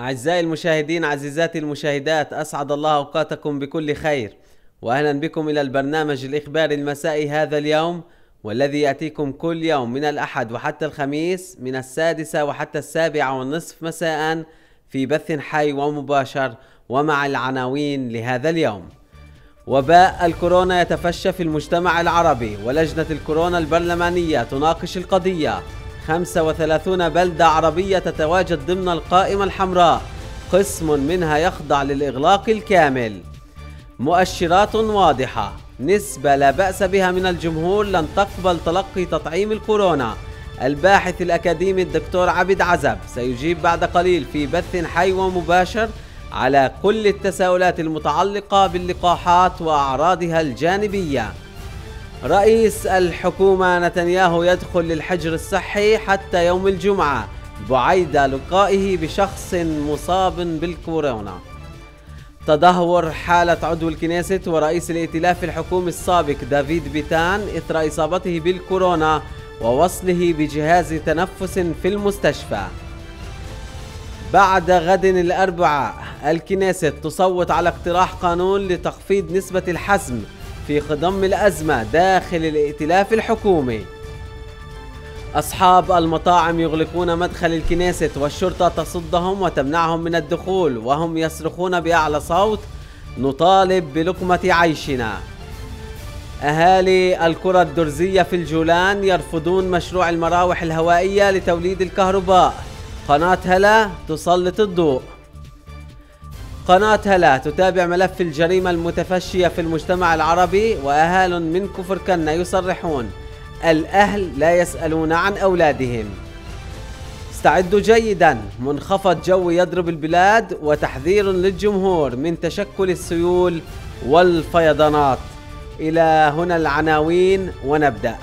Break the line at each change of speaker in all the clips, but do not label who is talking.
أعزائي المشاهدين عزيزاتي المشاهدات أسعد الله أوقاتكم بكل خير وأهلا بكم إلى البرنامج الإخباري المسائي هذا اليوم والذي يأتيكم كل يوم من الأحد وحتى الخميس من السادسة وحتى السابعة والنصف مساء في بث حي ومباشر ومع العناوين لهذا اليوم وباء الكورونا يتفشى في المجتمع العربي ولجنة الكورونا البرلمانية تناقش القضية 35 بلدة عربية تتواجد ضمن القائمة الحمراء قسم منها يخضع للإغلاق الكامل مؤشرات واضحة نسبة لا بأس بها من الجمهور لن تقبل تلقي تطعيم الكورونا الباحث الأكاديمي الدكتور عبد عزب سيجيب بعد قليل في بث حي ومباشر على كل التساؤلات المتعلقة باللقاحات وأعراضها الجانبية رئيس الحكومة نتنياهو يدخل للحجر الصحي حتى يوم الجمعة بعيد لقائه بشخص مصاب بالكورونا تدهور حالة عضو الكنيسة ورئيس الائتلاف الحكومي السابق دافيد بيتان إثر إصابته بالكورونا ووصله بجهاز تنفس في المستشفى بعد غد الأربعاء الكنيسة تصوت على اقتراح قانون لتخفيض نسبة الحزم في خضم الأزمة داخل الائتلاف الحكومي أصحاب المطاعم يغلقون مدخل الكنيسة والشرطة تصدهم وتمنعهم من الدخول وهم يصرخون بأعلى صوت نطالب بلقمة عيشنا أهالي القرى الدرزية في الجولان يرفضون مشروع المراوح الهوائية لتوليد الكهرباء قناة هلا تسلط الضوء قناة هلا تتابع ملف الجريمة المتفشية في المجتمع العربي وأهال من كفر كنا يصرحون الأهل لا يسألون عن أولادهم استعدوا جيدا منخفض جوي يضرب البلاد وتحذير للجمهور من تشكل السيول والفيضانات إلى هنا العناوين ونبدأ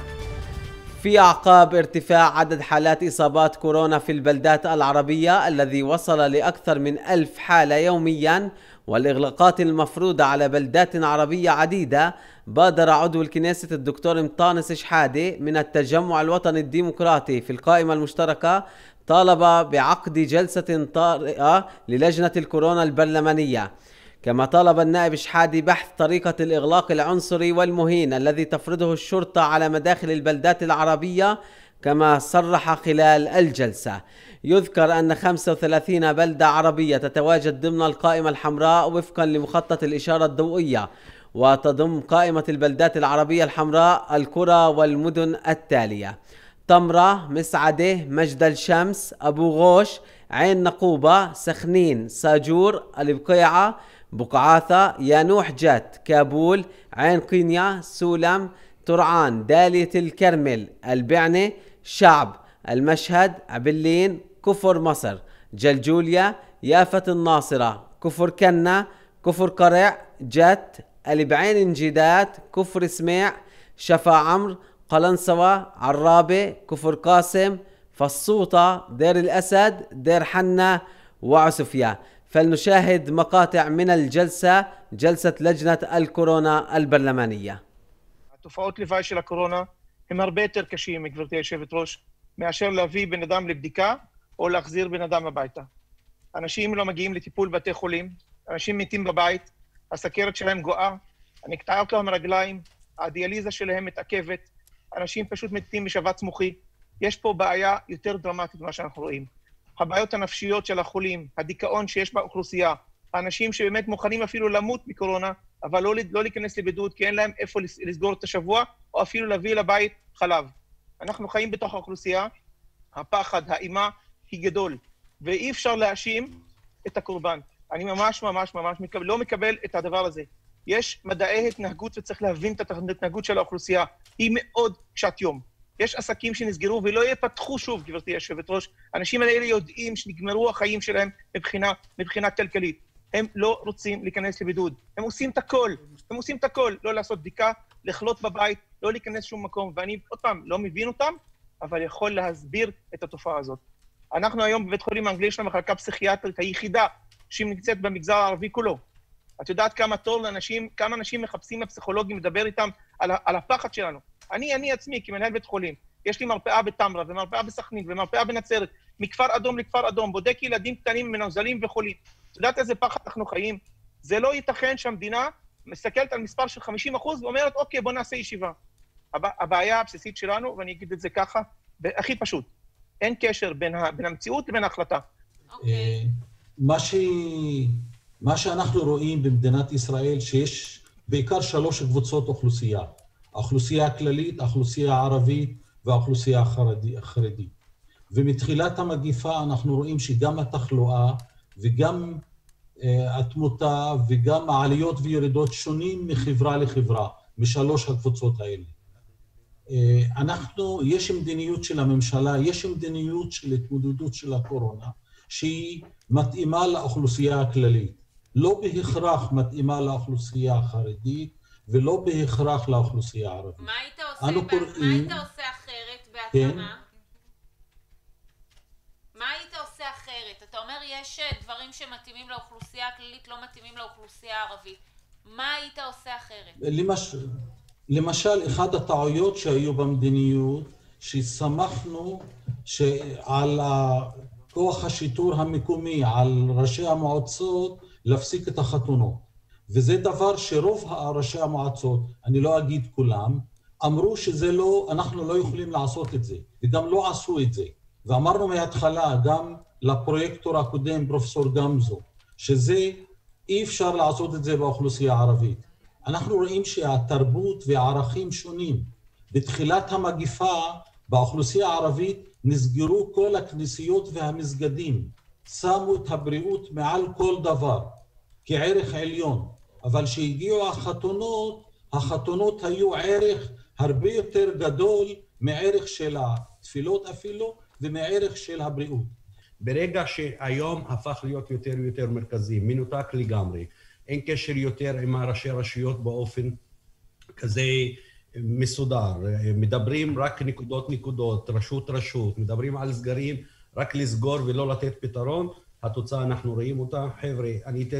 في أعقاب ارتفاع عدد حالات إصابات كورونا في البلدات العربية الذي وصل لأكثر من ألف حالة يوميا والإغلاقات المفروضة على بلدات عربية عديدة بادر عضو الكنيسة الدكتور مطانس شحادة من التجمع الوطني الديمقراطي في القائمة المشتركة طالب بعقد جلسة طارئة للجنة الكورونا البرلمانية كما طالب النائب شحادي بحث طريقة الإغلاق العنصري والمهين الذي تفرضه الشرطة على مداخل البلدات العربية كما صرح خلال الجلسة يذكر أن 35 بلدة عربية تتواجد ضمن القائمة الحمراء وفقا لمخطط الإشارة الضوئية وتضم قائمة البلدات العربية الحمراء القرى والمدن التالية طمرة مسعدة مجد الشمس أبو غوش عين نقوبة سخنين ساجور البقيعة بقعاثة يانوح جات كابول عين قينيا سولم ترعان دالية الكرمل البعنة شعب المشهد عبلين كفر مصر جلجوليا يافة الناصرة كفر كنا كفر قرع جت البعين انجدات كفر سميع شفا عمر قلنسوة عرابة كفر قاسم فالصوطة دير الأسد دير حنا وعسفيا فلنشاهد مقاطع من الجلسة جلسة لجنة الكورونا البرلمانية
تفاوت לוואי של הקורונה הם הרבה יותר קשים, גברתי היושבת ראש, מאשר להביא בן אדם לבדיקה או להחזיר בן אדם הביתה. אנשים לא מגיעים לטיפול בתי חולים, אנשים מתים בבית, הסכרת שלהם גואה, נקטעות להם הרגליים, הדיאליזה שלהם מתעכבת, אנשים פשוט מתים משבץ מוחי. יש פה בעיה יותר דרמטית ממה שאנחנו רואים. הבעיות הנפשיות של החולים, הדיכאון שיש באוכלוסייה, האנשים שבאמת מוכנים אפילו למות מקורונה, אבל לא, לא להיכנס לבידוד כי אין להם איפה לסגור את השבוע, או אפילו להביא לבית חלב. אנחנו חיים בתוך האוכלוסייה, הפחד, האימה, היא גדול, ואי אפשר להאשים את הקורבן. אני ממש ממש ממש מקבל, לא מקבל את הדבר הזה. יש מדעי התנהגות וצריך להבין את ההתנהגות של האוכלוסייה. היא מאוד קשת יום. יש עסקים שנסגרו ולא ייפתחו שוב, גברתי היושבת-ראש. האנשים האלה יודעים שנגמרו החיים שלהם מבחינה, מבחינה כלכלית. הם לא רוצים להיכנס לבידוד. הם עושים את הכל, הם עושים את הכל. לא לעשות בדיקה, לחלות בבית, לא להיכנס לשום מקום. ואני עוד פעם לא מבין אותם, אבל יכול להסביר את התופעה הזאת. אנחנו היום בבית חולים האנגלי, יש לנו מחלקה פסיכיאטרית היחידה שנמצאת במגזר הערבי כולו. את יודעת כמה תור לאנשים, כמה אנשים מחפשים הפסיכולוגים לדבר איתם על על הפחד שלנו. אני, אני עצמי, כמנהל בית חולים, יש לי מרפאה בתמרה, ומרפאה בסכנין, ומרפאה בנצרת, מכפר אדום לכפר אדום, בודק ילדים קטנים, מנוזלים וחולים. את יודעת איזה פחד אנחנו חיים? זה לא ייתכן שהמדינה מסתכלת על מספר של 50 ואומרת, אוקיי, בוא נעשה ישיבה. הבעיה הבסיסית שלנו, ואני אגיד את זה ככה, הכי פשוט, אין קשר בין, בין המציאות לבין ההחלטה. אוקיי. Okay. אה,
מה, ש... מה שאנחנו רואים במדינת ישראל, שיש בעיקר שלוש קבוצות אוכלוסייה, האוכלוסייה הכללית, האוכלוסייה הערבית והאוכלוסייה החרדית. ומתחילת המגיפה אנחנו רואים שגם התחלואה וגם uh, התמותה וגם העליות וירידות שונים מחברה לחברה, משלוש הקבוצות האלה. Uh, אנחנו, יש מדיניות של הממשלה, יש מדיניות של התמודדות של הקורונה, שהיא מתאימה לאוכלוסייה הכללית. לא בהכרח מתאימה לאוכלוסייה החרדית ולא בהכרח לאוכלוסייה הערבית. מה היית עושה, אנו קוראים... מה היית
עושה אחרת
בהתאמה? כן.
מה היית עושה אחרת? אתה אומר יש אה, דברים שמתאימים לאוכלוסייה הכללית, לא מתאימים לאוכלוסייה הערבית. מה היית עושה אחרת? למש...
למשל, אחת הטעויות שהיו במדיניות, שסמכנו ש... על כוח השיטור המקומי, על ראשי המועצות, להפסיק את החתונות. וזה דבר שרוב ראשי המועצות, אני לא אגיד כולם, אמרו שזה לא, אנחנו לא יכולים לעשות את זה, וגם לא עשו את זה. ואמרנו מההתחלה, גם לפרויקטור הקודם, פרופסור גמזו, שזה, אי אפשר לעשות את זה באוכלוסייה הערבית. אנחנו רואים שהתרבות והערכים שונים. בתחילת המגיפה באוכלוסייה הערבית נסגרו כל הכנסיות והמסגדים, שמו את הבריאות מעל כל דבר. כערך עליון, אבל כשהגיעו החתונות, החתונות היו ערך הרבה יותר גדול מערך של התפילות
אפילו ומערך של הבריאות. ברגע שהיום הפך להיות יותר ויותר מרכזי, מנותק לגמרי, אין קשר יותר עם הראשי רשויות באופן כזה מסודר, מדברים רק נקודות נקודות, רשות רשות, מדברים על סגרים, רק לסגור ולא לתת פתרון, אתן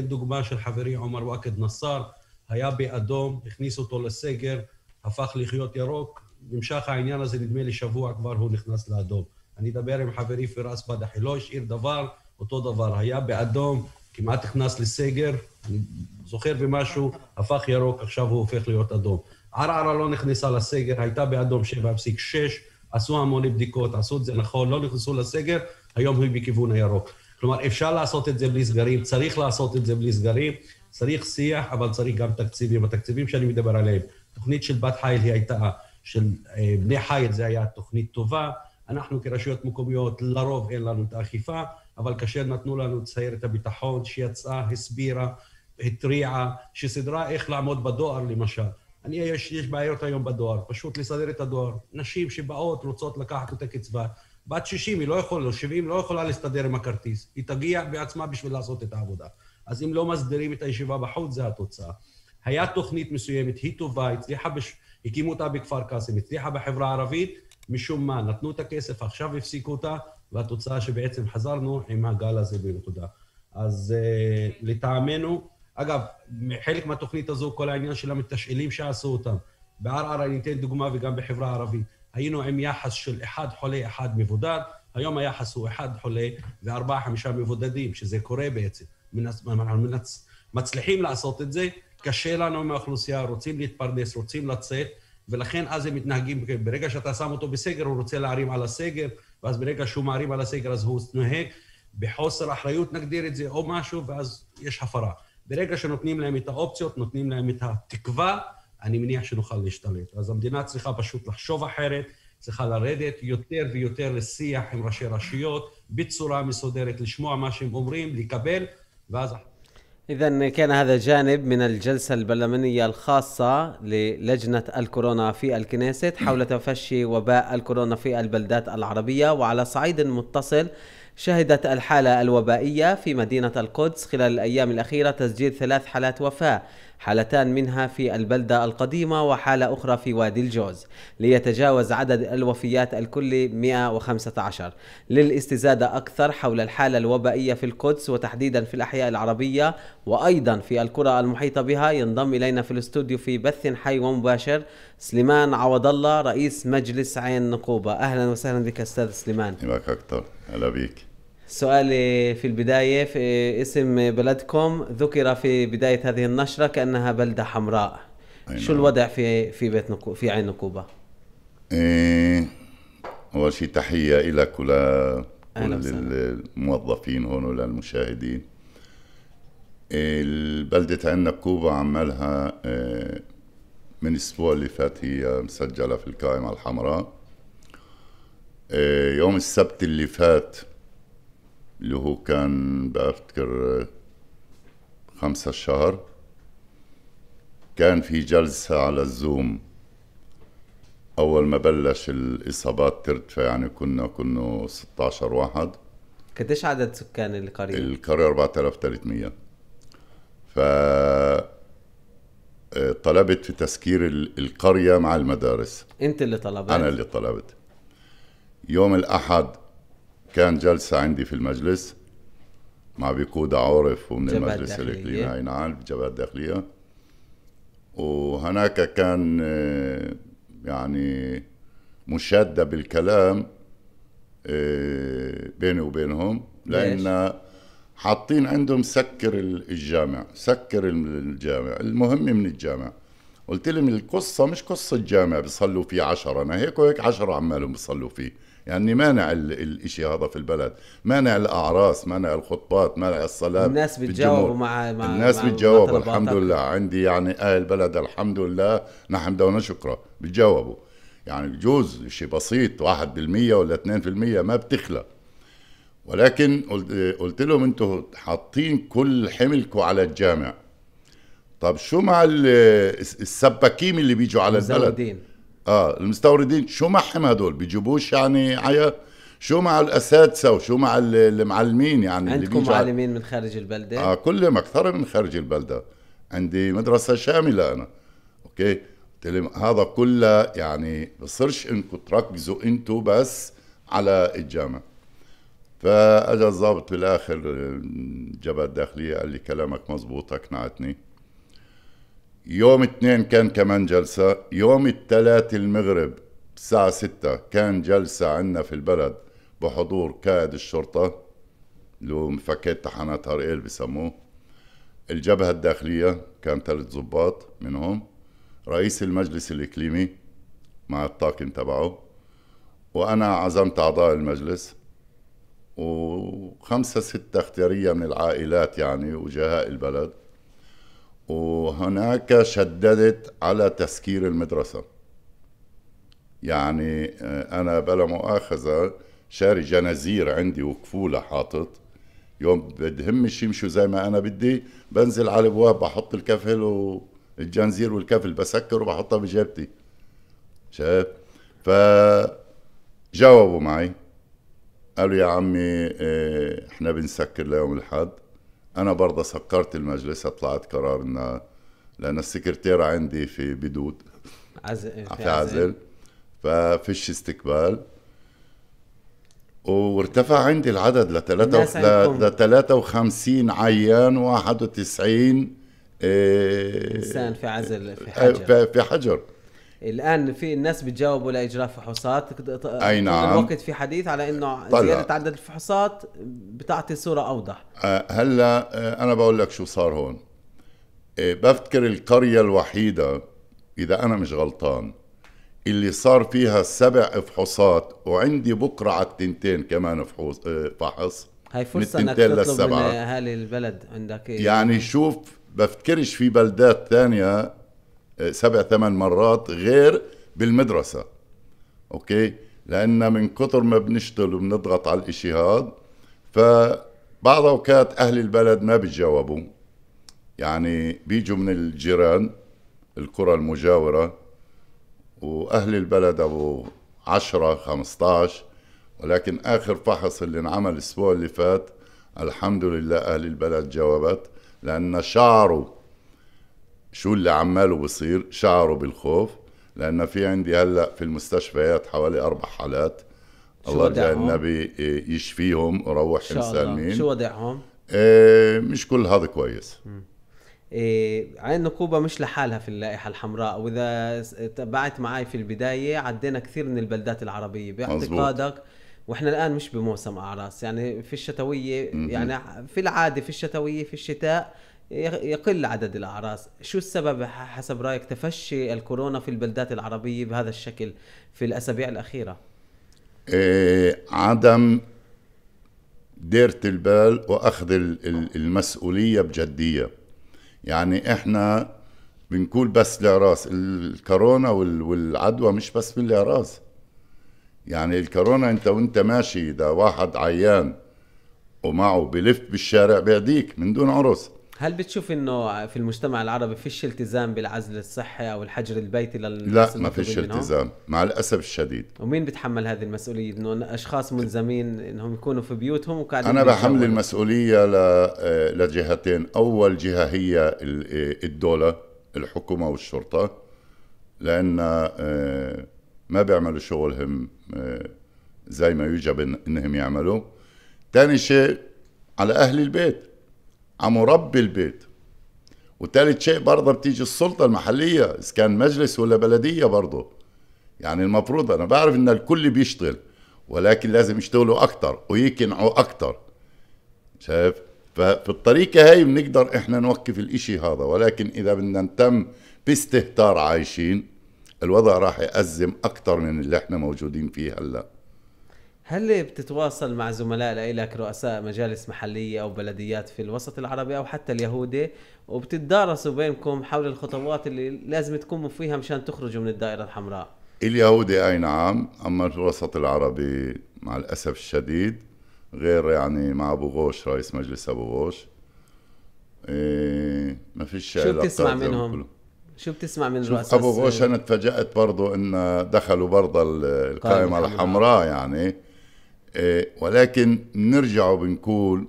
דוגמה של חברי עומר וואקד נסאר היה באדום הכניס אותו לסגר הפך לחיות ירוק חברי פיראס בדחי לא השאיר דבר היה באדום כמעט נכנס לסגר הופך להיות אדום. ערערה לא נכנסה לסגר הייתה באדום 7.6 עשו המון בדיקות נכון, לא היום היא בכיוון הירוק. כלומר, אפשר לעשות את זה בלי סגרים, צריך לעשות את זה בלי סגרים, צריך שיח, אבל צריך גם תקציבים. התקציבים שאני מדבר עליהם, תוכנית של בת חייל היא הייתה, של אה, בני חייל זה היה תוכנית טובה. אנחנו כרשויות מקומיות, לרוב אין לנו את האכיפה, אבל כאשר נתנו לנו את סיירת הביטחון שיצאה, הסבירה, התריעה, שסידרה איך לעמוד בדואר למשל. אני, יש, יש בעיות היום בדואר, פשוט לסדר את הדואר. נשים שבאות, רוצות לקחת את הקצבה, בת 60 היא לא יכולה, או 70, לא יכולה להסתדר עם הכרטיס. היא תגיע בעצמה בשביל לעשות את העבודה. אז אם לא מסדירים את הישיבה בחוץ, זו התוצאה. היה תוכנית מסוימת, היא טובה, הצליחה, בש... הקימו אותה בכפר קאסם, הצליחה בחברה הערבית, משום מה, נתנו את הכסף, עכשיו הפסיקו אותה, והתוצאה שבעצם חזרנו עם הגל הזה בנקודה. אז uh, לטעמנו, אגב, חלק מהתוכנית הזו, כל העניין של המתשאלים שעשו אותם, בערערה, אני אתן דוגמה, וגם בחברה הערבית. היינו עם יחס של אחד חולה, אחד מבודד, היום היחס הוא אחד חולה וארבעה-חמישה מבודדים, שזה קורה בעצם. אנחנו מנצ... מצליחים לעשות את זה, קשה לנו עם האוכלוסייה, רוצים להתפרנס, רוצים לצאת, ולכן אז הם מתנהגים, ברגע שאתה שם אותו בסגר, הוא רוצה להרים על הסגר, ואז ברגע שהוא מרים על הסגר, אז הוא נוהג בחוסר אחריות, נגדיר את זה, או משהו, ואז יש הפרה. ברגע שנותנים להם את האופציות, נותנים להם את התקווה, אני מניח שנוכל להשתלט. אז המדינה צריכה פשוט לחשוב אחרת, צריכה לרדת יותר ויותר לשיח עם ראשי רשויות, בצורה מסודרת, לשמוע מה שהם אומרים, לקבל, ואז...
إذا كان هذا جانب من الجلسة البرلمانية الخاصة للجنة الكورونا في الكنيسة حول تفشي وباء الكورونا في البلدات العربية وعلى صعيد متصل شهدت الحالة الوبائية في مدينة القدس خلال الأيام الأخيرة تسجيل ثلاث حالات وفاة حالتان منها في البلدة القديمة وحالة أخرى في وادي الجوز ليتجاوز عدد الوفيات الكلي 115 للاستزادة أكثر حول الحالة الوبائية في القدس وتحديدا في الأحياء العربية وأيضا في القرى المحيطة بها ينضم إلينا في الاستوديو في بث حي ومباشر سليمان عوض الله رئيس مجلس عين نقوبة أهلا وسهلا بك أستاذ سليمان
أكثر هلا بك
سؤالي في البداية في اسم بلدكم ذكر في بداية هذه النشرة كأنها بلدة حمراء أينا. شو نعم. الوضع في في بيت نكو في عين نقوبة؟
إيه أول شيء تحية لك ول للموظفين هون وللمشاهدين البلدة عين نقوبة عمالها إيه، من الأسبوع اللي فات هي مسجلة في القائمة الحمراء إيه، يوم السبت اللي فات اللي هو كان بفتكر خمسة الشهر كان في جلسة على الزوم أول ما بلش الإصابات ترتفع يعني كنا كنا 16 واحد قديش عدد سكان القرية؟ القرية 4300 ف آه، طلبت في تسكير القرية مع المدارس أنت اللي طلبت؟ أنا اللي طلبت يوم الأحد كان جلسة عندي في المجلس مع بيقود عارف ومن المجلس الإقليمي أي نعم جبهة الداخلية وهناك كان آه، يعني مشادة بالكلام آه، بيني وبينهم لأن حاطين عندهم سكر الجامع سكر الجامع المهم من الجامع قلت لهم القصة مش قصة الجامع بيصلوا فيه عشرة أنا هيك وهيك عشرة عمالهم بيصلوا فيه يعني مانع الإشي هذا في البلد مانع الأعراس مانع الخطبات مانع الصلاة الناس بتجاوبوا مع, مع الناس بتجاوب الحمد لله عندي يعني أهل البلد الحمد لله نحمده ونشكره بتجاوبوا يعني بجوز شيء بسيط 1% ولا 2% ما بتخلى ولكن قلت لهم انتم حاطين كل حملكم على الجامع طب شو مع السباكين اللي بيجوا على البلد اه المستوردين شو معهم هدول بيجيبوش يعني عيا شو مع الاساتذه وشو مع المعلمين يعني عندكم اللي معلمين
من خارج البلده؟ اه
كلهم اكثر من خارج البلده عندي مدرسه شامله انا اوكي هذا كله يعني بصيرش انكم تركزوا انتم بس على الجامعه فاجى الضابط بالاخر جبهه الداخليه قال لي كلامك مزبوط اقنعتني يوم اثنين كان كمان جلسة يوم الثلاث المغرب الساعة ستة كان جلسة عنا في البلد بحضور قائد الشرطة اللي هو مفكات تحانات هاريل بسموه الجبهة الداخلية كان ثلاث ضباط منهم رئيس المجلس الإقليمي مع الطاقم تبعه وأنا عزمت أعضاء المجلس وخمسة ستة اختيارية من العائلات يعني وجهاء البلد وهناك شددت على تسكير المدرسة يعني آه، أنا بلا مؤاخذة شاري جنازير عندي وكفولة حاطط يوم بدهم يمشوا زي ما أنا بدي بنزل على الأبواب بحط الكفل والجنزير والكفل بسكر وبحطها بجيبتي شايف فجاوبوا معي قالوا يا عمي آه، احنا بنسكر ليوم الحد انا برضه سكرت المجلس طلعت قرار انه لان السكرتيره عندي في بدود عزل في عزل ففيش استقبال وارتفع عندي العدد ل 53 عيان 91 إيه انسان في عزل في آه، حجر في حجر
الان في الناس بتجاوبوا لاجراء فحوصات اي نعم الوقت في حديث على انه طلع. زياده عدد الفحوصات بتعطي صوره اوضح
أه، هلا أه، انا بقول لك شو صار هون أه، بفتكر القريه الوحيده اذا انا مش غلطان اللي صار فيها سبع فحوصات وعندي بكره على التنتين كمان فحوص فحص هاي فرصه انك تطلب للسبعة. من اهالي البلد عندك إيه؟ يعني شوف بفتكرش في بلدات ثانيه سبع ثمان مرات غير بالمدرسة أوكي لأن من كثر ما بنشتغل وبنضغط على الإشي هذا فبعض أوقات أهل البلد ما بيتجاوبوا يعني بيجوا من الجيران القرى المجاورة وأهل البلد أبو عشرة خمسطاش ولكن آخر فحص اللي انعمل الأسبوع اللي فات الحمد لله أهل البلد جاوبت لأن شعروا شو اللي عماله بصير شعروا بالخوف لأن في عندي هلأ في المستشفيات حوالي أربع حالات الله رجع النبي إيه، يشفيهم وروح مسالمين شو وضعهم؟ إيه مش كل هذا كويس
إيه عين نقوبة مش لحالها في اللائحة الحمراء وإذا تبعت معي في البداية عدينا كثير من البلدات العربية باعتقادك واحنا الان مش بموسم اعراس يعني في الشتويه يعني في العاده في الشتويه في الشتاء يقل عدد الأعراس شو السبب حسب رأيك تفشي الكورونا في البلدات العربية بهذا الشكل في الأسابيع الأخيرة
إيه عدم ديرة البال وأخذ المسؤولية بجدية يعني إحنا بنقول بس الأعراس الكورونا والعدوى مش بس بالأعراس يعني الكورونا أنت وأنت ماشي إذا واحد عيان ومعه بلف بالشارع بيعديك من دون عرس
هل بتشوف انه في المجتمع العربي فيش التزام بالعزل الصحي او الحجر البيتي للناس لا ما فيش التزام مع الاسف الشديد ومين بيتحمل هذه المسؤوليه انه اشخاص ملزمين انهم يكونوا في بيوتهم وقاعدين انا بحمل
المسؤوليه ل... آه، لجهتين اول جهه هي آه، الدوله الحكومه والشرطه لان آه، ما بيعملوا شغلهم زي ما يوجب انهم يعملوا ثاني شيء على اهل البيت عم ربي البيت وتالت شيء برضه بتيجي السلطه المحليه اذا كان مجلس ولا بلديه برضه يعني المفروض انا بعرف ان الكل بيشتغل ولكن لازم يشتغلوا اكثر ويقنعوا اكثر شايف فبالطريقة هاي بنقدر احنا نوقف الاشي هذا ولكن اذا بدنا نتم باستهتار عايشين الوضع راح يأزم اكثر من اللي احنا موجودين فيه هلأ
هل بتتواصل مع زملاء لك رؤساء مجالس محلية أو بلديات في الوسط العربي أو حتى اليهودي وبتتدارسوا بينكم حول الخطوات اللي لازم تكونوا فيها مشان تخرجوا من الدائرة الحمراء
اليهودي أي نعم أما الوسط العربي مع الأسف الشديد غير يعني مع أبو غوش رئيس مجلس أبو غوش إيه ما فيش شو بتسمع منهم؟ كله. شو بتسمع من رؤساء ابو غوش انا تفاجات برضه ان دخلوا برضه القائمه الحمراء يعني إيه، ولكن نرجع بنقول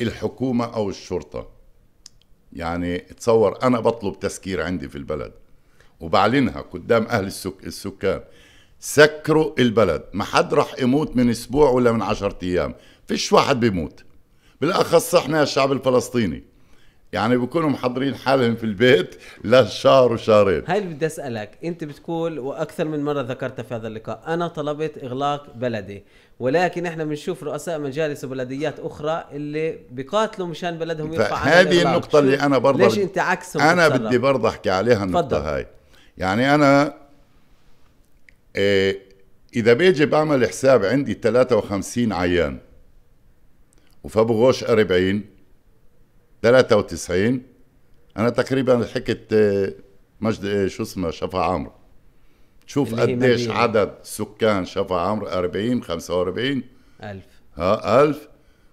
الحكومة أو الشرطة يعني تصور أنا بطلب تسكير عندي في البلد وبعلنها قدام أهل السك... السكان سكروا البلد ما حد رح يموت من أسبوع ولا من عشرة أيام فيش واحد بيموت بالأخص احنا الشعب الفلسطيني يعني بيكونوا محضرين حالهم في البيت لشهر وشهرين
هاي اللي بدي اسالك انت بتقول واكثر من مره ذكرتها في هذا اللقاء انا طلبت اغلاق بلدي ولكن احنا بنشوف رؤساء مجالس وبلديات اخرى اللي بيقاتلوا مشان بلدهم يرفع هذه النقطة اللي انا برضه ليش انت عكسهم انا بدي
برضه احكي عليها النقطة فضل. هاي يعني انا إيه اذا بيجي بعمل حساب عندي 53 عيان وفبغوش 40 93 انا تقريبا حكيت آه، مجد آه، شو اسمه شفا عمرو تشوف قديش عدد سكان شفا عمرو 40 45 ألف ها ألف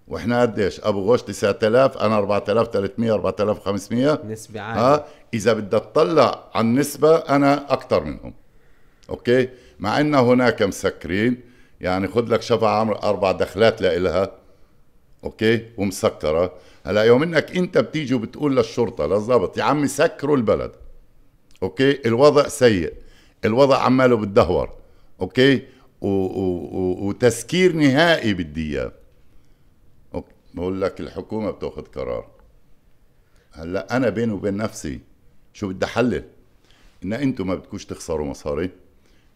واحنا قديش ابو غوش 9000 انا 4300 4500 نسبة عالية ها اذا بدك تطلع على النسبة انا اكثر منهم اوكي مع ان هناك مسكرين يعني خذ لك شفا عمرو اربع دخلات لإلها اوكي ومسكره هلا يوم انك انت بتيجي وبتقول للشرطه للضابط يا عمي سكروا البلد اوكي الوضع سيء الوضع عماله بتدهور اوكي و... و... و... وتسكير نهائي بدي اياه بقول لك الحكومه بتاخذ قرار هلا انا بيني وبين نفسي شو بدي احلل ان انتم ما بدكوش تخسروا مصاري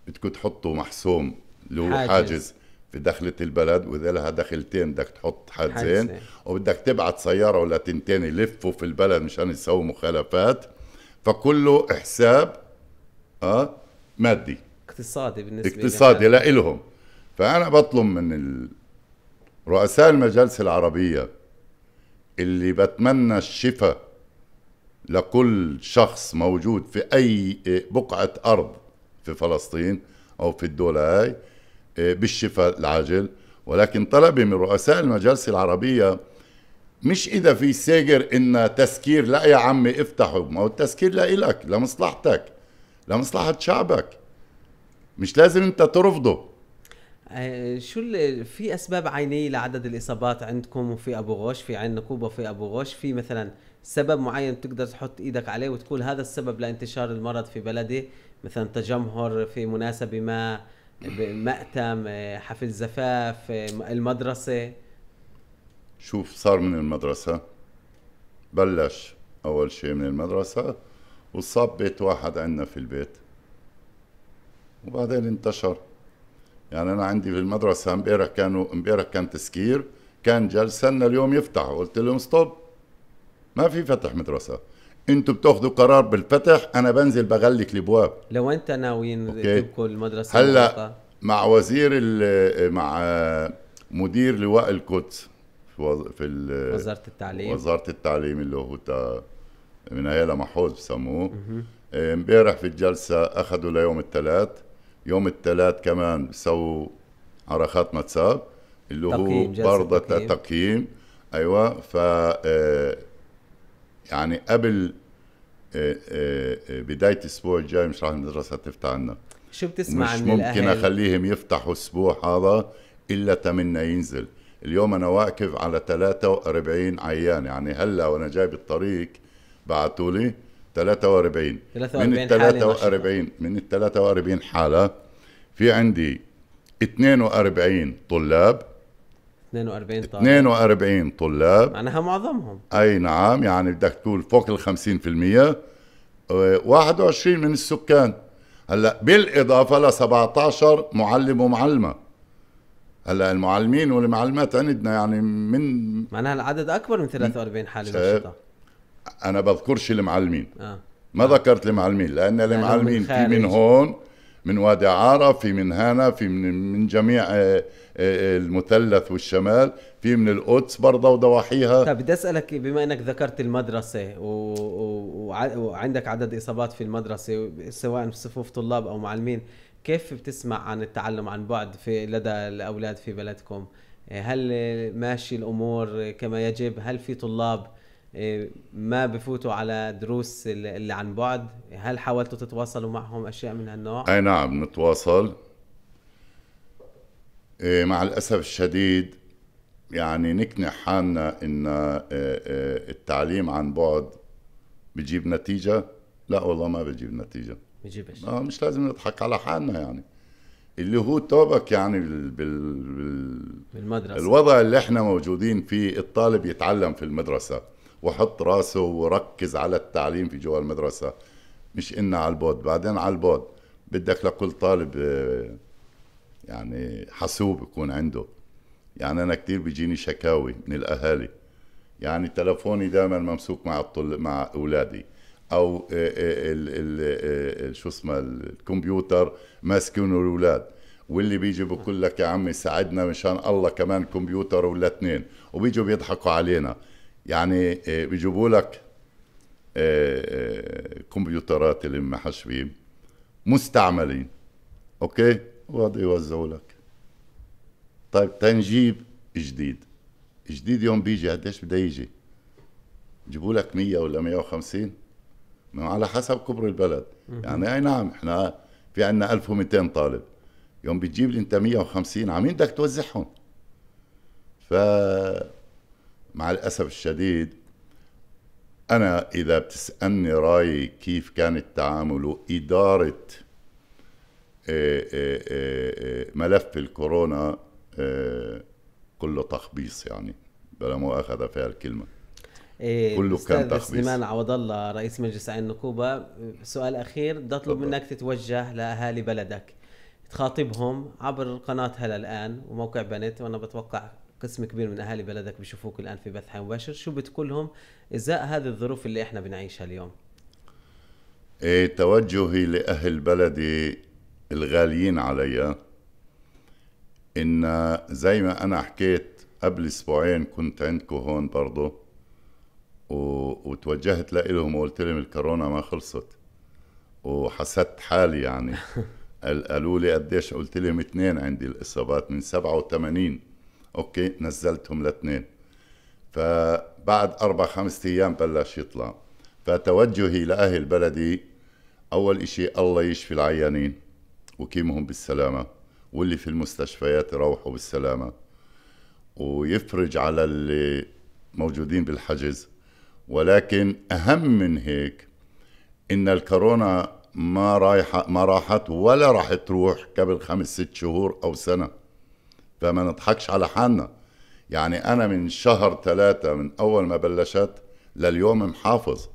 بدكم تحطوا محسوم اللي هو حاجز, حاجز. في دخلة البلد وإذا لها دخلتين بدك تحط حادثين وبدك تبعت سيارة ولا تنتين يلفوا في البلد مشان يسووا مخالفات فكله حساب اه مادي اقتصادي بالنسبة اقتصادي لإلهم فأنا بطلب من رؤساء المجالس العربية اللي بتمنى الشفاء لكل شخص موجود في أي بقعة أرض في فلسطين أو في الدولة هاي إيه، بالشفاء العاجل ولكن طلبي من رؤساء المجالس العربية مش إذا في ساجر إن تسكير لا يا عمي افتحوا ما هو التسكير لا إلك لمصلحتك لمصلحة شعبك مش لازم أنت ترفضه
إيه، شو في اسباب عينيه لعدد الاصابات عندكم وفي ابو غوش في عين نقوبه في ابو غوش في مثلا سبب معين بتقدر تحط ايدك عليه وتقول هذا السبب لانتشار المرض في بلدي مثلا تجمهر في مناسبه ما مأتم آه، حفل زفاف آه، المدرسة
شوف صار من المدرسة بلش أول شيء من المدرسة وصاب بيت واحد عندنا في البيت وبعدين انتشر يعني أنا عندي في المدرسة امبارح كانوا امبارح كان تسكير كان جلسنا اليوم يفتح قلت لهم ستوب ما في فتح مدرسة انتوا بتاخذوا قرار بالفتح انا بنزل بغلق الابواب لو انت ناويين تبكوا المدرسه هلا مع وزير مع مدير لواء القدس في, في وزاره التعليم وزاره التعليم اللي هو تا من هيلا محوز بسموه إيه، امبارح في الجلسه اخذوا ليوم الثلاث يوم الثلاث كمان سووا عرخات متساب اللي هو برضه تقييم ايوه ف إيه، يعني قبل آه، آه، آه، بدايه الاسبوع الجاي مش راح المدرسه تفتح عنا شو بتسمع مش من ممكن الأهل؟ اخليهم يفتحوا اسبوع هذا الا تمنى ينزل اليوم انا واقف على 43 عيان يعني هلا وانا جاي بالطريق بعثوا لي 43 من ال 43 من ال 43 حاله في عندي 42 طلاب
42 طالب 42
طلاب معناها معظمهم اي نعم يعني بدك تقول فوق ال 50% 21 من السكان هلا بالاضافه ل 17 معلم ومعلمه هلا المعلمين والمعلمات عندنا يعني من
معناها العدد اكبر من 43 حاله نشطه
انا بذكرش المعلمين آه. ما ذكرت المعلمين لان المعلمين في من هون من وادي عارة في من هنا في من, من جميع آه، آه، المثلث والشمال في من القدس برضه وضواحيها طيب
بدي اسالك بما انك ذكرت المدرسه و... و... وعندك عدد اصابات في المدرسه سواء في صفوف طلاب او معلمين كيف بتسمع عن التعلم عن بعد في لدى الاولاد في بلدكم هل ماشي الامور كما يجب هل في طلاب إيه، ما بفوتوا على دروس اللي عن بعد هل حاولتوا تتواصلوا معهم اشياء من هالنوع
اي نعم نتواصل إيه، مع الاسف الشديد يعني نقنع حالنا ان إيه، التعليم عن بعد بجيب نتيجه لا والله ما بجيب نتيجه بجيبش آه مش لازم نضحك على حالنا يعني اللي هو توبك يعني بال بال بالمدرسه الوضع اللي احنا موجودين فيه الطالب يتعلم في المدرسه وحط راسه وركز على التعليم في جوا المدرسة مش إنا على البود بعدين على البود بدك لكل طالب آه، يعني حاسوب يكون عنده يعني أنا كتير بيجيني شكاوي من الأهالي يعني تلفوني دائما ممسوك مع الطل... مع أولادي أو آه، آه، ال... ال... ال... شو اسمه الكمبيوتر ماسكينه الأولاد واللي بيجي بقول لك يا عمي ساعدنا مشان الله كمان كمبيوتر ولا اثنين وبيجوا بيضحكوا علينا يعني آه، بيجيبوا لك آه، آه، كمبيوترات اللي محشبين مستعملين اوكي وهذا يوزعوا لك طيب تنجيب جديد جديد يوم بيجي قديش بده يجي جيبوا لك 100 ولا 150 ما على حسب كبر البلد يعني اي نعم احنا في عندنا 1200 طالب يوم بتجيب لي انت 150 على مين بدك توزعهم ف مع الأسف الشديد أنا إذا بتسألني رأيي كيف كان التعامل وإدارة آه، آه، آه، ملف الكورونا كله تخبيص يعني بلا مؤاخذة في الكلمة إيه كله كان تخبيص سليمان
عوض الله رئيس مجلس عين النقوبة سؤال أخير بدي أطلب منك تتوجه لأهالي بلدك تخاطبهم عبر قناة هلا الآن وموقع بنت وأنا بتوقع قسم كبير من اهالي بلدك بيشوفوك الان في بث حي مباشر شو بتقول لهم ازاء هذه الظروف اللي احنا بنعيشها اليوم
إيه توجهي لاهل بلدي الغاليين علي ان زي ما انا حكيت قبل اسبوعين كنت عندكم هون برضه و... وتوجهت لهم وقلت لهم الكورونا ما خلصت وحسدت حالي يعني قالوا لي قديش قلت لهم اثنين عندي الاصابات من 87 اوكي نزلتهم لاثنين فبعد اربع خمس ايام بلش يطلع فتوجهي لاهل بلدي اول اشي الله يشفي العيانين وكيمهم بالسلامه واللي في المستشفيات يروحوا بالسلامه ويفرج على اللي موجودين بالحجز ولكن اهم من هيك ان الكورونا ما رايحه ما راحت ولا راح تروح قبل خمس ست شهور او سنه فما نضحكش على حالنا يعني انا من شهر ثلاثة من اول ما بلشت لليوم محافظ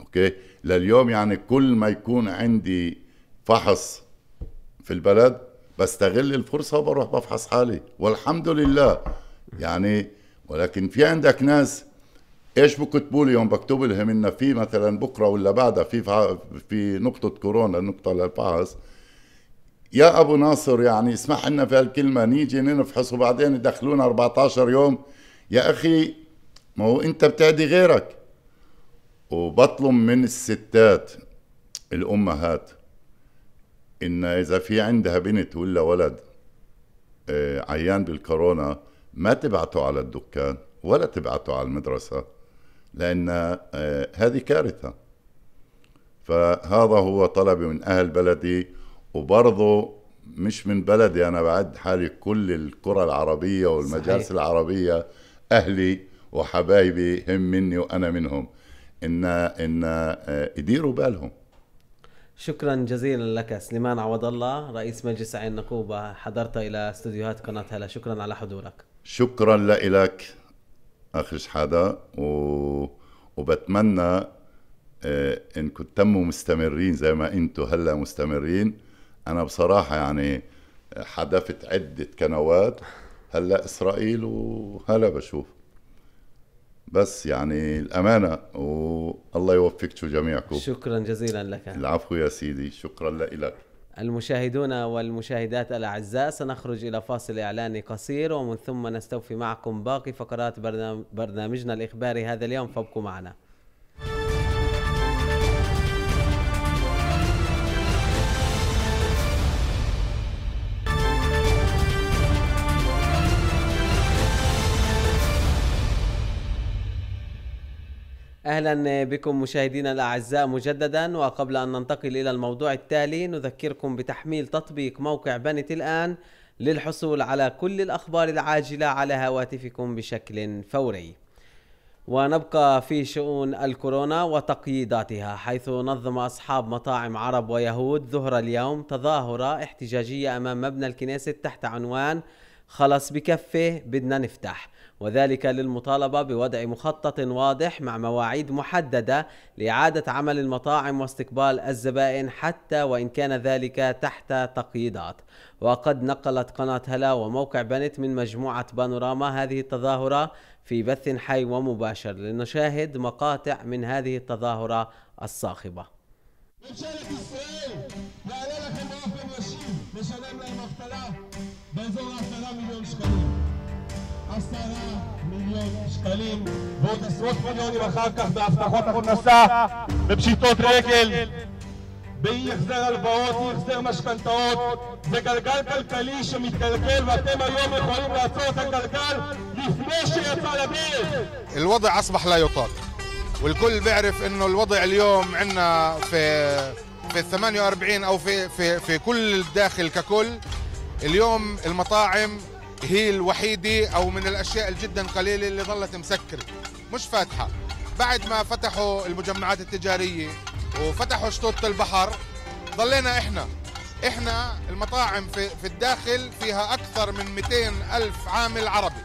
اوكي لليوم يعني كل ما يكون عندي فحص في البلد بستغل الفرصه وبروح بفحص حالي والحمد لله يعني ولكن في عندك ناس ايش بكتبوا لي يوم بكتب لهم انه في مثلا بكره ولا بعدها في في نقطه كورونا نقطه للفحص يا ابو ناصر يعني اسمح لنا في هالكلمه نيجي ننفحص وبعدين يدخلونا 14 يوم يا اخي ما هو انت بتعدي غيرك وبطلب من الستات الامهات ان اذا في عندها بنت ولا ولد آه، عيان بالكورونا ما تبعته على الدكان ولا تبعته على المدرسه لان آه، هذه كارثه فهذا هو طلبي من اهل بلدي وبرضه مش من بلدي انا بعد حالي كل الكره العربيه والمجالس صحيح. العربيه اهلي وحبايبي هم مني وانا منهم ان ان آه، يديروا بالهم
شكرا جزيلا لك سليمان عوض الله رئيس مجلس عين نقوبه حضرت الى استديوهات قناه هلا شكرا على حضورك
شكرا لك اخي شحاده و... وبتمنى آه، انكم تموا مستمرين زي ما انتم هلا مستمرين انا بصراحه يعني حذفت عده قنوات هلا اسرائيل وهلا بشوف بس يعني الامانه والله يوفقكم جميعكم شكرا
جزيلا لك
العفو يا سيدي شكرا لك
المشاهدون والمشاهدات الأعزاء سنخرج إلى فاصل إعلاني قصير ومن ثم نستوفي معكم باقي فقرات برنامجنا الإخباري هذا اليوم فابقوا معنا اهلا بكم مشاهدينا الاعزاء مجددا وقبل ان ننتقل الى الموضوع التالي نذكركم بتحميل تطبيق موقع بنت الان للحصول على كل الاخبار العاجله على هواتفكم بشكل فوري. ونبقى في شؤون الكورونا وتقييداتها حيث نظم اصحاب مطاعم عرب ويهود ظهر اليوم تظاهره احتجاجيه امام مبنى الكنيسه تحت عنوان خلص بكفه بدنا نفتح. وذلك للمطالبة بوضع مخطط واضح مع مواعيد محددة لإعادة عمل المطاعم واستقبال الزبائن حتى وإن كان ذلك تحت تقييدات وقد نقلت قناة هلا وموقع بنت من مجموعة بانوراما هذه التظاهرة في بث حي ومباشر لنشاهد مقاطع من هذه التظاهرة الصاخبة
שקלים עשרה מיליון שקלים
ועוד עשרות מיליונים אחר כך בהבטחות הכנסה, בפשיטות רגל, באי החזר הלוואות, אי החזר משכנתאות. זה גלגל כלכלי שמתגלגל ואתם היום יכולים לעצור את הגלגל לפני שיצא לדרך.
الوضع أصبح لا يطاق والكل بيعرف انه الوضع اليوم عندنا في في 48 او في في في كل الداخل ككل اليوم المطاعم هي الوحيدة أو من الأشياء الجدا قليلة اللي ظلت مسكرة مش فاتحة بعد ما فتحوا المجمعات التجارية وفتحوا شطوط البحر ضلينا إحنا إحنا المطاعم في, في الداخل فيها أكثر من 200 ألف عامل عربي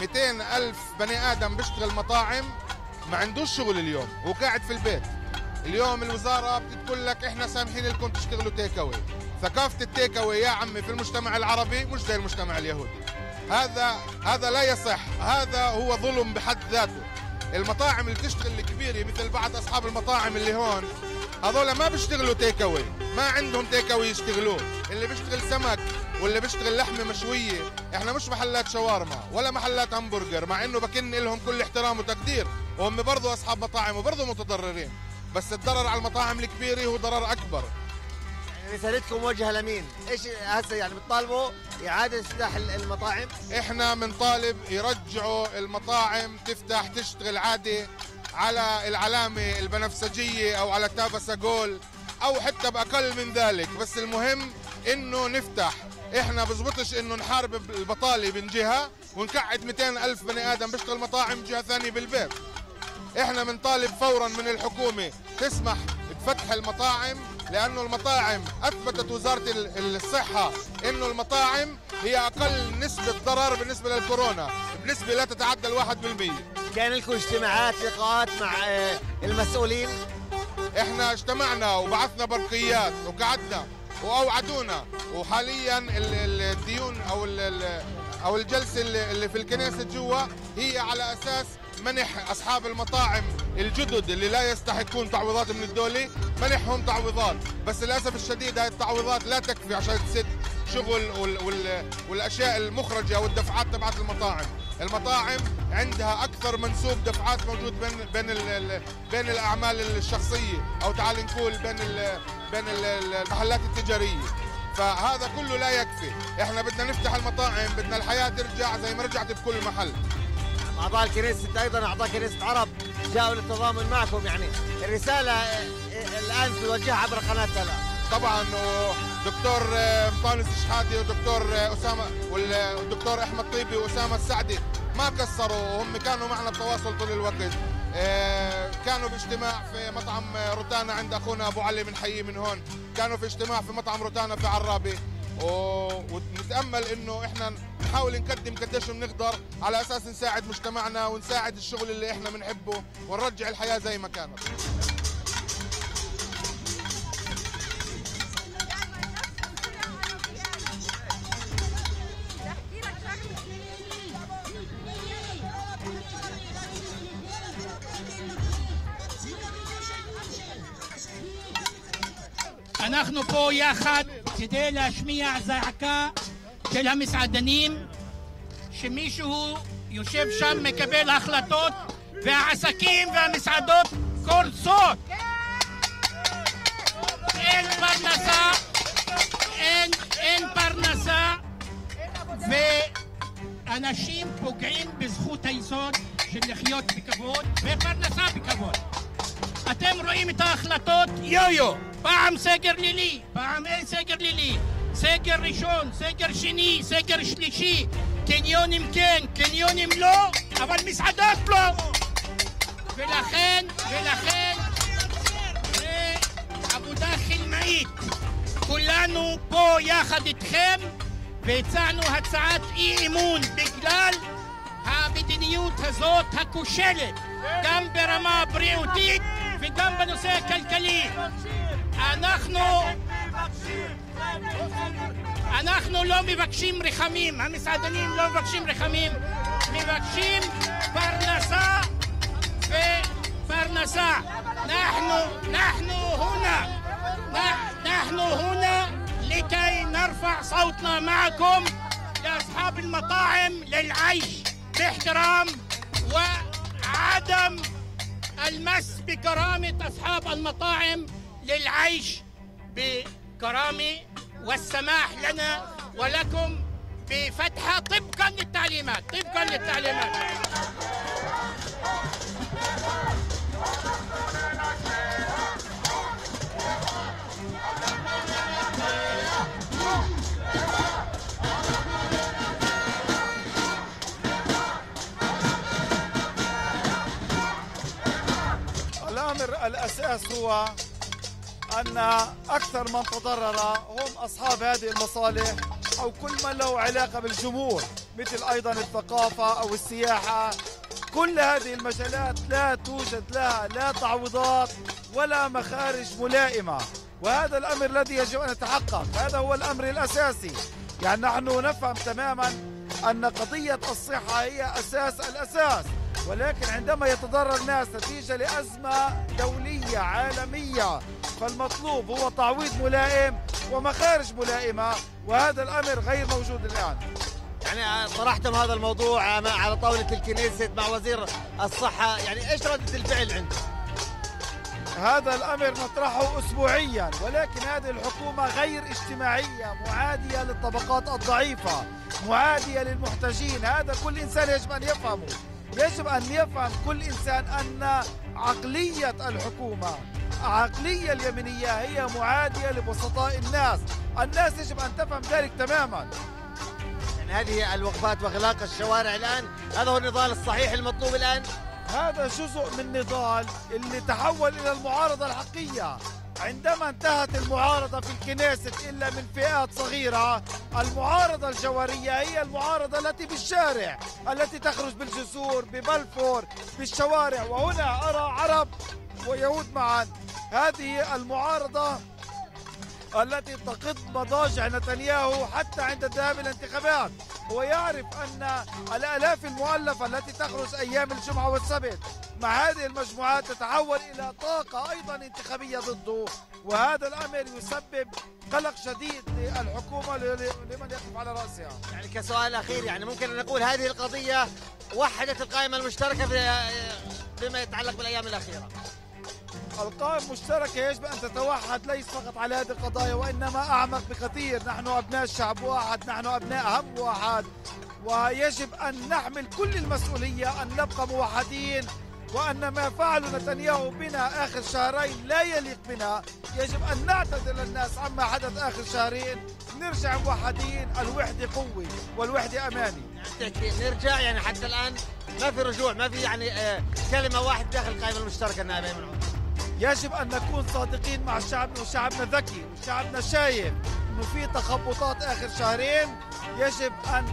200 ألف بني آدم بيشتغل مطاعم ما عندوش شغل اليوم وقاعد في البيت اليوم الوزارة بتقول لك إحنا سامحين لكم تشتغلوا تيك أوي ثقافه التيك يا عمي في المجتمع العربي مش زي المجتمع اليهودي هذا هذا لا يصح هذا هو ظلم بحد ذاته المطاعم اللي بتشتغل الكبيره مثل بعض اصحاب المطاعم اللي هون هذول ما بيشتغلوا تيك ما عندهم تيك اوي يشتغلوه اللي بيشتغل سمك واللي بيشتغل لحمه مشويه احنا مش محلات شاورما ولا محلات همبرجر مع انه بكن لهم كل احترام وتقدير وهم برضه اصحاب مطاعم وبرضه متضررين بس الضرر على المطاعم الكبيره هو ضرر اكبر رسالتكم يعني موجهه لمين؟ ايش هسه يعني بتطالبوا اعاده افتتاح المطاعم؟ احنا بنطالب يرجعوا المطاعم تفتح تشتغل عادي على العلامه البنفسجيه او على تابا ساجول او حتى باقل من ذلك بس المهم انه نفتح احنا بزبطش انه نحارب البطاله من جهه ونقعد 200 الف بني ادم بيشتغل مطاعم جهه ثانيه بالبيت احنا بنطالب فورا من الحكومه تسمح بفتح المطاعم لأنه المطاعم أثبتت وزارة الصحة أنه المطاعم هي أقل نسبة ضرر بالنسبة للكورونا بنسبة لا تتعدى الواحد بالمية كان لكم اجتماعات لقاءات مع آه، المسؤولين؟ احنا اجتمعنا وبعثنا برقيات وقعدنا واوعدونا وحاليا الديون او او الجلسه اللي في الكنيسه جوا هي على اساس منح اصحاب المطاعم الجدد اللي لا يستحقون تعويضات من الدوله منحهم تعويضات بس للاسف الشديد هاي التعويضات لا تكفي عشان تسد شغل وال وال والاشياء المخرجه والدفعات تبعت المطاعم المطاعم عندها اكثر منسوب دفعات موجود بين بين الـ بين الاعمال الشخصيه او تعال نقول بين الـ بين الـ المحلات التجاريه فهذا كله لا يكفي احنا بدنا نفتح المطاعم بدنا الحياة ترجع زي ما رجعت بكل محل اعضاء الكنيست ايضا اعضاء كنيست عرب جاءوا للتضامن معكم يعني الرسالة آه، آه، الان توجهها عبر قناة هلا طبعا آه، ودكتور مطانس الشحاتي ودكتور اسامه والدكتور احمد طيبي واسامه السعدي ما قصروا هم كانوا معنا بتواصل طول الوقت كانوا في اجتماع في مطعم روتانا عند اخونا ابو علي من من, من هون كانوا في اجتماع في مطعم روتانا في عرابي ونتامل انه احنا نحاول نقدم قديش بنقدر على اساس نساعد مجتمعنا ونساعد الشغل اللي احنا بنحبه ونرجع الحياه زي ما كانت
אנחנו פה יחד כדי להשמיע זעקה של המסעדנים שמישהו יושב שם, מקבל החלטות והעסקים והמסעדות קורסות. אין פרנסה, אין, אין פרנסה ואנשים פוגעים בזכות היסוד של לחיות בכבוד ופרנסה בכבוד. אתם רואים את ההחלטות יו-יו. פעם סגר לילי, פעם אין סגר לילי. סגר ראשון, סגר שני, סגר שלישי. קניונים כן, קניונים לא, אבל מסעדות לא. ולכן, ולכן, זה עבודה חילמאית. כולנו פה יחד איתכם, והצענו הצעת אי אמון בגלל המדיניות הזאת הכושלת, גם ברמה הבריאותית וגם בנושא הכלכלי. אנחנו... אנחנו לא מבקשים רחמים, המסעדנים לא מבקשים רחמים, מבקשים פרנסה ופרנסה. אנחנו, אנחנו הונה, אנחנו הונה לכי لكي نرفع صوتنا معكم لأصحاب المطاعم للعيش باحترام ועדם المس بكرامة أصحاب المطاعم للعيش بكرامة والسماح لنا ولكم بفتحة طبقا للتعليمات طبقا للتعليمات
الأساس هو أن أكثر من تضرر هم أصحاب هذه المصالح أو كل من له علاقة بالجمهور مثل أيضا الثقافة أو السياحة كل هذه المجالات لا توجد لها لا تعويضات ولا مخارج ملائمة وهذا الأمر الذي يجب أن يتحقق هذا هو الأمر الأساسي يعني نحن نفهم تماما أن قضية الصحة هي أساس الأساس ولكن عندما يتضرر الناس نتيجة لأزمة دولية عالمية فالمطلوب هو تعويض ملائم ومخارج ملائمة وهذا الأمر غير موجود الآن يعني طرحتم هذا الموضوع على طاولة الكنيسة مع وزير الصحة يعني إيش ردة الفعل عنده؟ هذا الأمر نطرحه أسبوعيا ولكن هذه الحكومة غير اجتماعية معادية للطبقات الضعيفة معادية للمحتجين هذا كل إنسان يجب أن يفهمه يجب أن يفهم كل إنسان أن عقلية الحكومة عقلية اليمنية هي معادية لبسطاء الناس الناس يجب أن تفهم ذلك تماما يعني هذه الوقفات وإغلاق الشوارع الآن هذا هو النضال الصحيح المطلوب الآن هذا جزء من نضال اللي تحول إلى المعارضة الحقيقية عندما انتهت المعارضة في الكنيسة إلا من فئات صغيرة المعارضة الجوارية هي المعارضة التي بالشارع التي تخرج بالجسور ببلفور بالشوارع وهنا أرى عرب ويهود معا هذه المعارضة التي تقض مضاجع نتنياهو حتى عند الذهاب إلى الانتخابات هو يعرف أن الآلاف المؤلفة التي تخرج أيام الجمعة والسبت مع هذه المجموعات تتحول إلى طاقة أيضا انتخابية ضده وهذا الأمر يسبب قلق شديد للحكومة لمن يقف على رأسها يعني كسؤال أخير يعني ممكن أن نقول هذه القضية وحدت القائمة المشتركة فيما يتعلق بالأيام الأخيرة القائمة المشتركة يجب أن تتوحد ليس فقط على هذه القضايا وإنما أعمق بكثير نحن أبناء شعب واحد نحن أبناء هم واحد ويجب أن نحمل كل المسؤولية أن نبقى موحدين وأن ما فعله نتنياهو بنا آخر شهرين لا يليق بنا يجب أن نعتذر للناس عما حدث آخر شهرين نرجع موحدين الوحدة قوة والوحدة أماني نرجع يعني حتى الآن ما في رجوع ما في يعني آه، كلمة واحد داخل القائمة المشتركة النائبة يجب أن نكون صادقين مع شعبنا وشعبنا ذكي وشعبنا شايف أنه في تخبطات آخر شهرين يجب أن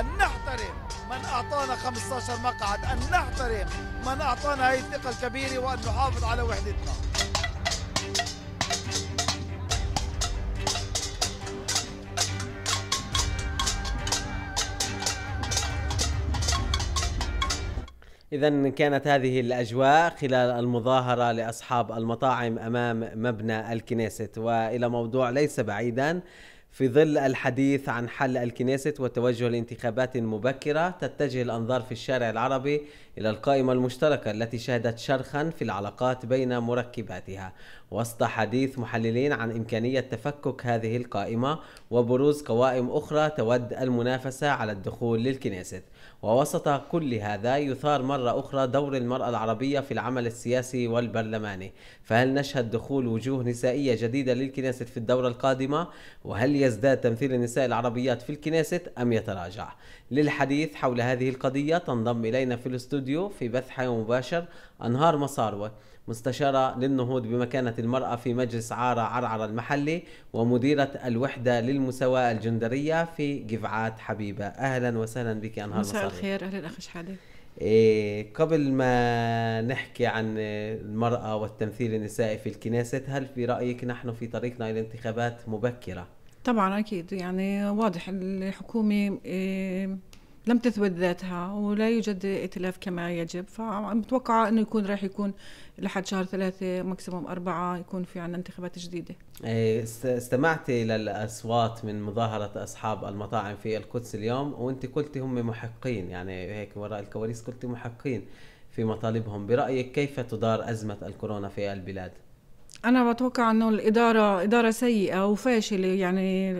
أن نحترم من أعطانا 15 مقعد أن نحترم من أعطانا هذه الثقة الكبيرة وأن نحافظ على وحدتنا
إذا كانت هذه الأجواء خلال المظاهرة لأصحاب المطاعم أمام مبنى الكنيست وإلى موضوع ليس بعيدا في ظل الحديث عن حل الكنيست والتوجه لانتخابات مبكرة تتجه الأنظار في الشارع العربي إلى القائمة المشتركة التي شهدت شرخا في العلاقات بين مركباتها وسط حديث محللين عن إمكانية تفكك هذه القائمة وبروز قوائم أخرى تود المنافسة على الدخول للكنيست ووسط كل هذا يثار مرة أخرى دور المرأة العربية في العمل السياسي والبرلماني فهل نشهد دخول وجوه نسائية جديدة للكنيسة في الدورة القادمة؟ وهل يزداد تمثيل النساء العربيات في الكنيسة أم يتراجع؟ للحديث حول هذه القضية تنضم إلينا في الاستوديو في بث حي مباشر أنهار مصاروة مستشارة للنهوض بمكانة المرأة في مجلس عارة عرعرة المحلي ومديرة الوحدة للمساواة الجندرية في جفعات حبيبة أهلا وسهلا بك أنهار مساء الخير
أهلا أخي شحادة
إيه قبل ما نحكي عن المرأة والتمثيل النسائي في الكنيسة هل في رأيك نحن في طريقنا إلى انتخابات مبكرة؟
طبعا أكيد يعني واضح الحكومة إيه لم تثبت ذاتها ولا يوجد ائتلاف كما يجب فمتوقعة أنه يكون راح يكون لحد شهر ثلاثة ماكسيموم أربعة يكون في عنا انتخابات جديدة
إيه، استمعتي للأصوات من مظاهرة أصحاب المطاعم في القدس اليوم وأنت قلت هم محقين يعني هيك وراء الكواليس قلت محقين في مطالبهم برأيك كيف تدار أزمة الكورونا في البلاد؟
انا بتوقع انه الاداره اداره سيئه وفاشله يعني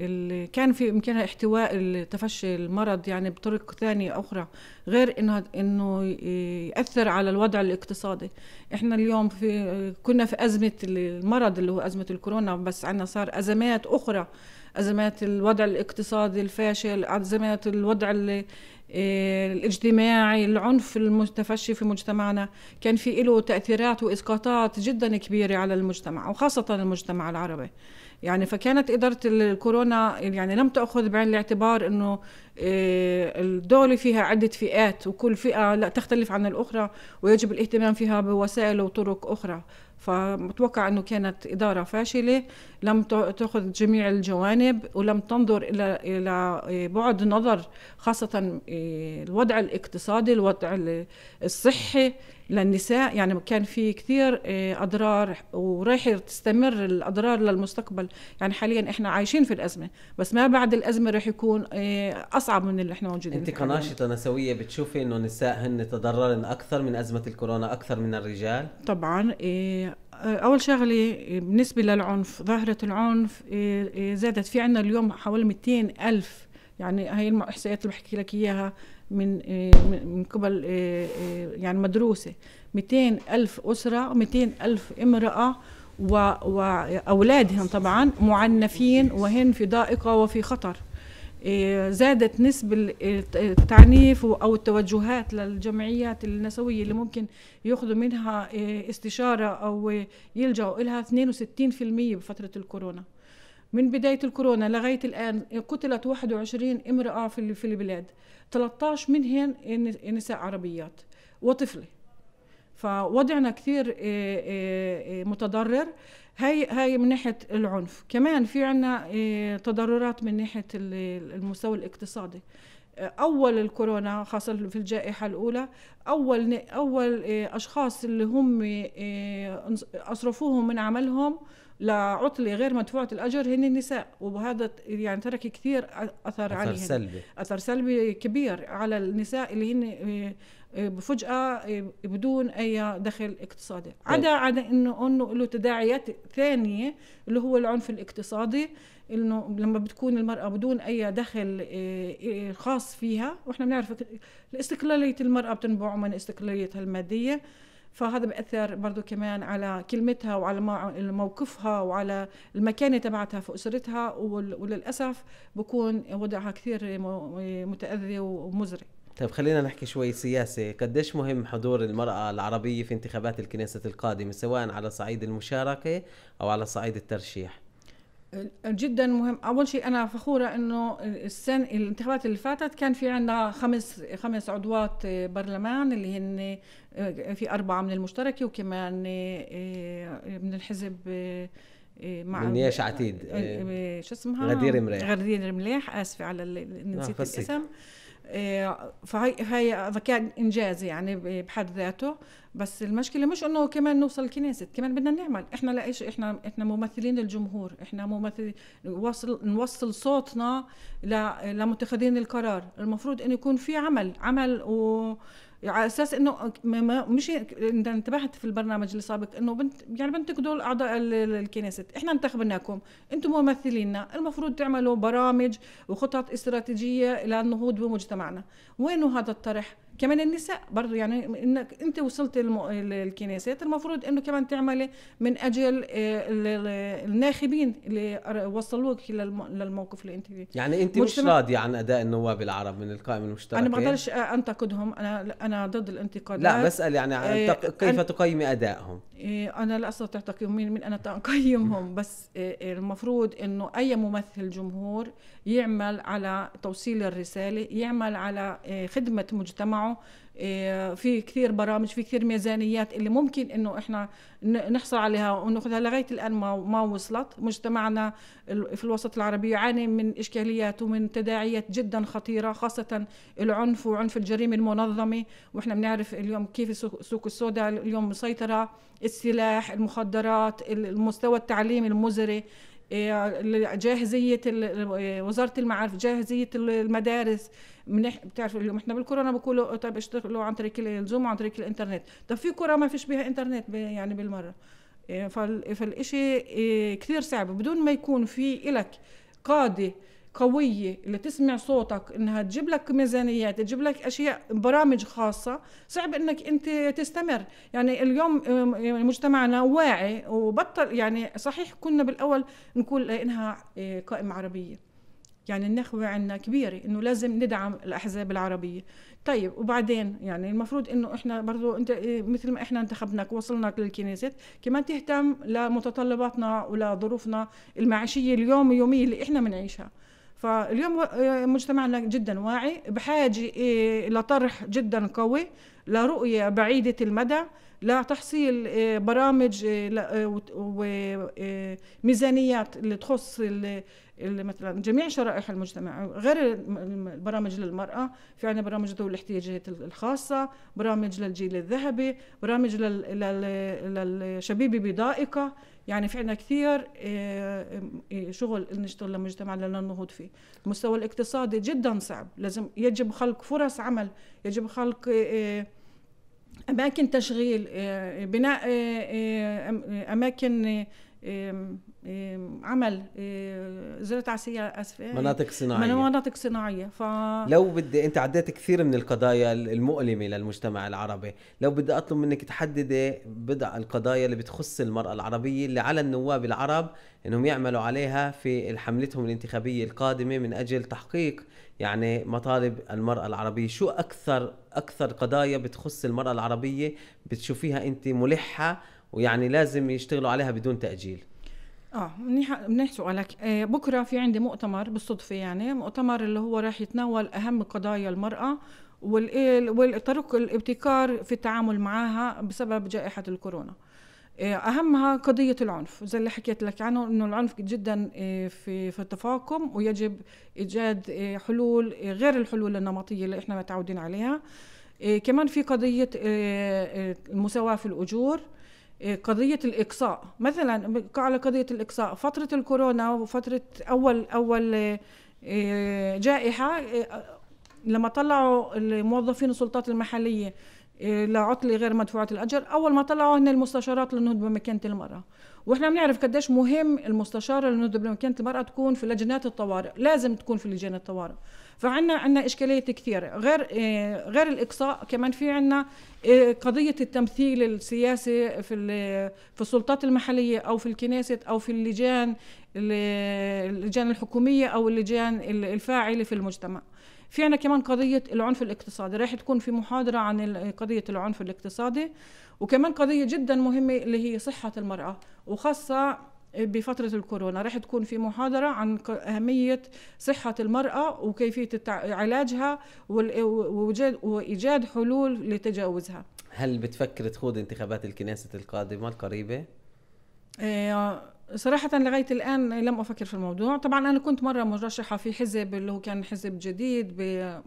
اللي كان في امكانها احتواء تفشي المرض يعني بطرق ثانيه اخرى غير انه انه ياثر على الوضع الاقتصادي احنا اليوم في كنا في ازمه المرض اللي هو ازمه الكورونا بس عندنا صار ازمات اخرى ازمات الوضع الاقتصادي الفاشل ازمات الوضع اللي إيه، الاجتماعي العنف المتفشي في مجتمعنا كان في له تأثيرات وإسقاطات جدا كبيرة على المجتمع وخاصة المجتمع العربي يعني فكانت إدارة الكورونا يعني لم تأخذ بعين الاعتبار أنه آه، الدولة فيها عدة فئات وكل فئة لا تختلف عن الأخرى ويجب الاهتمام فيها بوسائل وطرق أخرى فمتوقع أنه كانت إدارة فاشلة لم تأخذ جميع الجوانب ولم تنظر إلى إلى آه، بعد نظر خاصة آه، الوضع الاقتصادي الوضع الصحي للنساء يعني كان في كثير آه، اضرار وراح تستمر الاضرار للمستقبل يعني حاليا احنا عايشين في الازمه بس ما بعد الازمه رح يكون آه، اصعب من اللي احنا موجودين انت كناشطه
نسويه بتشوفي انه النساء هن تضررن اكثر من ازمه الكورونا اكثر من الرجال
طبعا آه، اول شغله بالنسبه للعنف ظاهره العنف زادت في عندنا اليوم حوالي 200 الف يعني هي الاحصائيات اللي بحكي لك اياها آه، من من قبل آه، آه، يعني مدروسه 200 ألف أسرة 200 ألف امرأة وأولادهم طبعا معنفين وهن في ضائقة وفي خطر زادت نسبة التعنيف أو التوجهات للجمعيات النسوية اللي ممكن يأخذوا منها استشارة أو يلجأوا إلها 62% بفترة الكورونا من بداية الكورونا لغاية الآن قتلت 21 امرأة في في البلاد 13 منهن نساء عربيات وطفلة فوضعنا كثير آه، آه، آه، متضرر هاي هاي من ناحية العنف كمان في عنا تضررات من ناحية المستوى الاقتصادي اول الكورونا خاصه في الجائحه الاولى اول اول اشخاص اللي هم اصرفوهم من عملهم لعطله غير مدفوعه الاجر هن النساء وهذا يعني ترك كثير اثر عليهم اثر سلبي اثر سلبي كبير على النساء اللي هن آه، آه، فجأة آه، بدون أي دخل اقتصادي طيب. عدا عدا إنه إنه له تداعيات ثانية اللي هو العنف الاقتصادي إنه لما بتكون المرأة بدون أي دخل خاص فيها وإحنا بنعرف استقلالية المرأة بتنبع من استقلاليتها المادية فهذا بأثر برضو كمان على كلمتها وعلى موقفها وعلى المكانة تبعتها في أسرتها وللأسف بكون وضعها كثير متأذي ومزري
طيب خلينا نحكي شوي سياسة قديش مهم حضور المرأة العربية في انتخابات الكنيسة القادمة سواء على صعيد المشاركة أو على صعيد الترشيح
جدا مهم اول شيء انا فخوره انه السن الانتخابات اللي فاتت كان في عندنا خمس خمس عضوات برلمان اللي هن آه، في أربعة من المشتركة وكمان آه، آه، من الحزب مع من نياش عتيد شو اسمها غدير مليح غدير مليح آسفة على نسيت الاسم فهي هي كان انجاز يعني بحد ذاته بس المشكله مش انه كمان نوصل الكنيسة كمان بدنا نعمل احنا لا إيش احنا احنا ممثلين الجمهور احنا ممثل نوصل نوصل صوتنا لمتخذين القرار المفروض انه يكون في عمل عمل و على اساس انه مش انتبهت في البرنامج اللي سابق انه بنت يعني بنتك دول اعضاء الكنيسة احنا انتخبناكم انتم ممثلينا المفروض تعملوا برامج وخطط استراتيجيه للنهوض بمجتمعنا وينه هذا الطرح كمان النساء برضه يعني انك انت وصلت الكنيسات المفروض انه كمان تعملي من اجل آه، الناخبين اللي وصلوك للموقف اللي انت فيه يعني انت مش راضيه
عن اداء النواب العرب من القائمه المشتركه انا ما بقدرش
انتقدهم انا انا ضد الانتقاد لا بسال يعني آه، كيف
تقيمي ادائهم
آه، انا لا استطيع تقييم مين من انا اقيمهم بس المفروض انه اي ممثل جمهور يعمل على توصيل الرساله يعمل على خدمه مجتمعه إيه، في كثير برامج في كثير ميزانيات اللي ممكن انه احنا نحصل عليها وناخذها لغايه الان ما ما وصلت مجتمعنا في الوسط العربي يعاني من اشكاليات ومن تداعيات جدا خطيره خاصه العنف وعنف الجريمه المنظمه واحنا بنعرف اليوم كيف السوق السوداء اليوم مسيطره السلاح المخدرات المستوى التعليمي المزري جاهزيه وزاره المعارف جاهزيه المدارس منح بتعرف اليوم احنا بالكورونا بقولوا طيب اشتغلوا عن طريق الزوم وعن طريق الانترنت طب في كره ما فيش بها انترنت يعني بالمره إيه، فالشيء إيه، كثير صعب بدون ما يكون في لك قاضي قوية اللي تسمع صوتك انها تجيب لك ميزانيات تجيب لك اشياء برامج خاصة صعب انك انت تستمر يعني اليوم يعني مجتمعنا واعي وبطل يعني صحيح كنا بالاول نقول انها آه، قائمة عربية يعني النخوة عندنا كبيرة إنه لازم ندعم الأحزاب العربية طيب وبعدين يعني المفروض إنه إحنا برضو أنت آه، مثل ما إحنا انتخبناك وصلناك للكنيسة كمان تهتم لمتطلباتنا ولظروفنا المعيشية اليوم يومية اللي إحنا بنعيشها فاليوم مجتمعنا جدا واعي بحاجة إيه لطرح جدا قوي لرؤية بعيدة المدى لتحصيل إيه برامج إيه وميزانيات اللي تخص مثلا جميع شرائح المجتمع غير البرامج للمرأة في عنا برامج ذوي الاحتياجات الخاصة برامج للجيل الذهبي برامج للشبيبة بضائقة يعني في عنا كثير آه، آه، شغل نشتغل لمجتمع للنهوض فيه المستوى الاقتصادي جدا صعب لازم يجب خلق فرص عمل يجب خلق آه، اماكن تشغيل بناء اماكن عمل آه، زراعه عسية اسفه آه، مناطق صناعيه مناطق صناعيه ف
لو بدي انت عديت كثير من القضايا المؤلمه للمجتمع العربي لو بدي اطلب منك تحددي بضع القضايا اللي بتخص المراه العربيه اللي على النواب العرب انهم يعملوا عليها في حملتهم الانتخابيه القادمه من اجل تحقيق يعني مطالب المراه العربيه شو اكثر اكثر قضايا بتخص المراه العربيه بتشوفيها انت ملحه ويعني لازم يشتغلوا عليها بدون تاجيل
اه منيح منيح سؤالك آه بكره في عندي مؤتمر بالصدفه يعني مؤتمر اللي هو راح يتناول اهم قضايا المراه والطرق الابتكار في التعامل معها بسبب جائحه الكورونا آه، اهمها قضيه العنف زي اللي حكيت لك عنه انه العنف جدا آه، في في التفاقم ويجب ايجاد آه، حلول غير الحلول النمطيه اللي احنا متعودين عليها كمان في قضيه المساواه في الاجور إيه، قضية الإقصاء مثلا على قضية الإقصاء فترة الكورونا وفترة أول أول إيه، جائحة إيه، لما طلعوا الموظفين السلطات المحلية لعطلة غير مدفوعة الأجر أول ما طلعوا هن المستشارات للنهوض بمكانة المرأة وإحنا بنعرف قديش مهم المستشارة للنهوض بمكانة المرأة تكون في لجنات الطوارئ لازم تكون في لجان الطوارئ فعنا عنا اشكاليات كثيره غير آه، غير الاقصاء كمان في عنا آه، قضيه التمثيل السياسي في في السلطات المحليه او في الكنيسة او في اللجان اللجان الحكوميه او اللجان الفاعله في المجتمع في عنا كمان قضية العنف الاقتصادي راح تكون في محاضرة عن قضية العنف الاقتصادي وكمان قضية جدا مهمة اللي هي صحة المرأة وخاصة بفترة الكورونا رح تكون في محاضرة عن أهمية صحة المرأة وكيفية علاجها وإيجاد حلول لتجاوزها
هل بتفكر تخوض انتخابات الكنيسة القادمة القريبة؟
آه، صراحة لغاية الآن لم أفكر في الموضوع طبعا أنا كنت مرة مرشحة في حزب اللي هو كان حزب جديد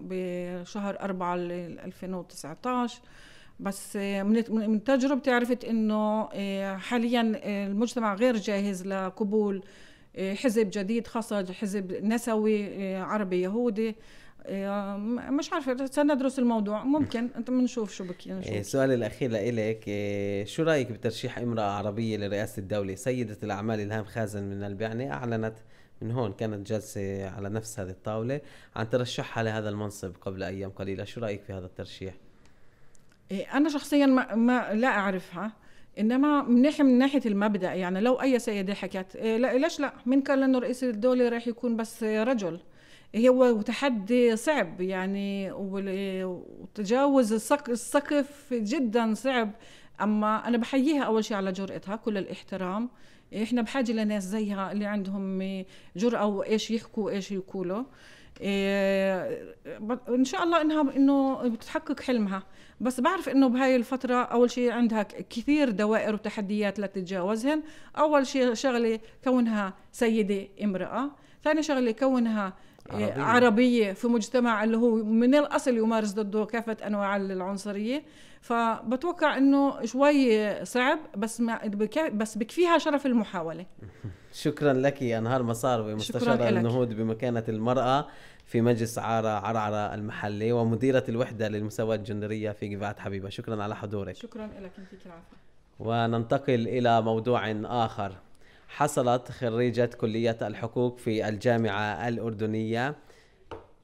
بشهر أربعة 2019 بس آه، من تجربتي عرفت انه آه، حاليا آه، المجتمع غير جاهز لقبول حزب جديد خاصة حزب نسوي عربي يهودي مش عارفة سندرس الموضوع ممكن انت بنشوف شو بكي إيه،
السؤال الاخير لإلك شو رايك بترشيح امرأة عربية لرئاسة الدولة سيدة الاعمال الهام خازن من البعنة اعلنت من هون كانت جلسة على نفس هذه الطاولة عن ترشحها لهذا المنصب قبل ايام قليلة شو رايك في هذا الترشيح
إيه، انا شخصيا ما, ما لا اعرفها انما من ناحيه من ناحيه المبدا يعني لو اي سيده حكت إيه، لا ليش لا من قال لانه رئيس الدوله راح يكون بس رجل هو تحدي صعب يعني وتجاوز السقف جدا صعب اما انا بحييها اول شيء على جرأتها كل الاحترام احنا بحاجه لناس زيها اللي عندهم جرأه وايش يحكوا وايش يقولوا إيه، ان شاء الله انها انه بتحقق حلمها بس بعرف انه بهاي الفتره اول شيء عندها كثير دوائر وتحديات لتتجاوزهن اول شيء شغله كونها سيده امراه ثاني شغله كونها عربية. عربية في مجتمع اللي هو من الأصل يمارس ضده كافة أنواع العنصرية فبتوقع أنه شوي صعب بس ما بس بكفيها شرف المحاولة
شكرا لك يا أنهار مصاروي مستشارة النهوض بمكانة المرأة في مجلس عارة عرعرة المحلي ومديرة الوحدة للمساواة الجندرية في جبعة حبيبة شكرا على حضورك
شكرا لك يعطيك العافية
وننتقل إلى موضوع آخر حصلت خريجة كلية الحقوق في الجامعة الأردنية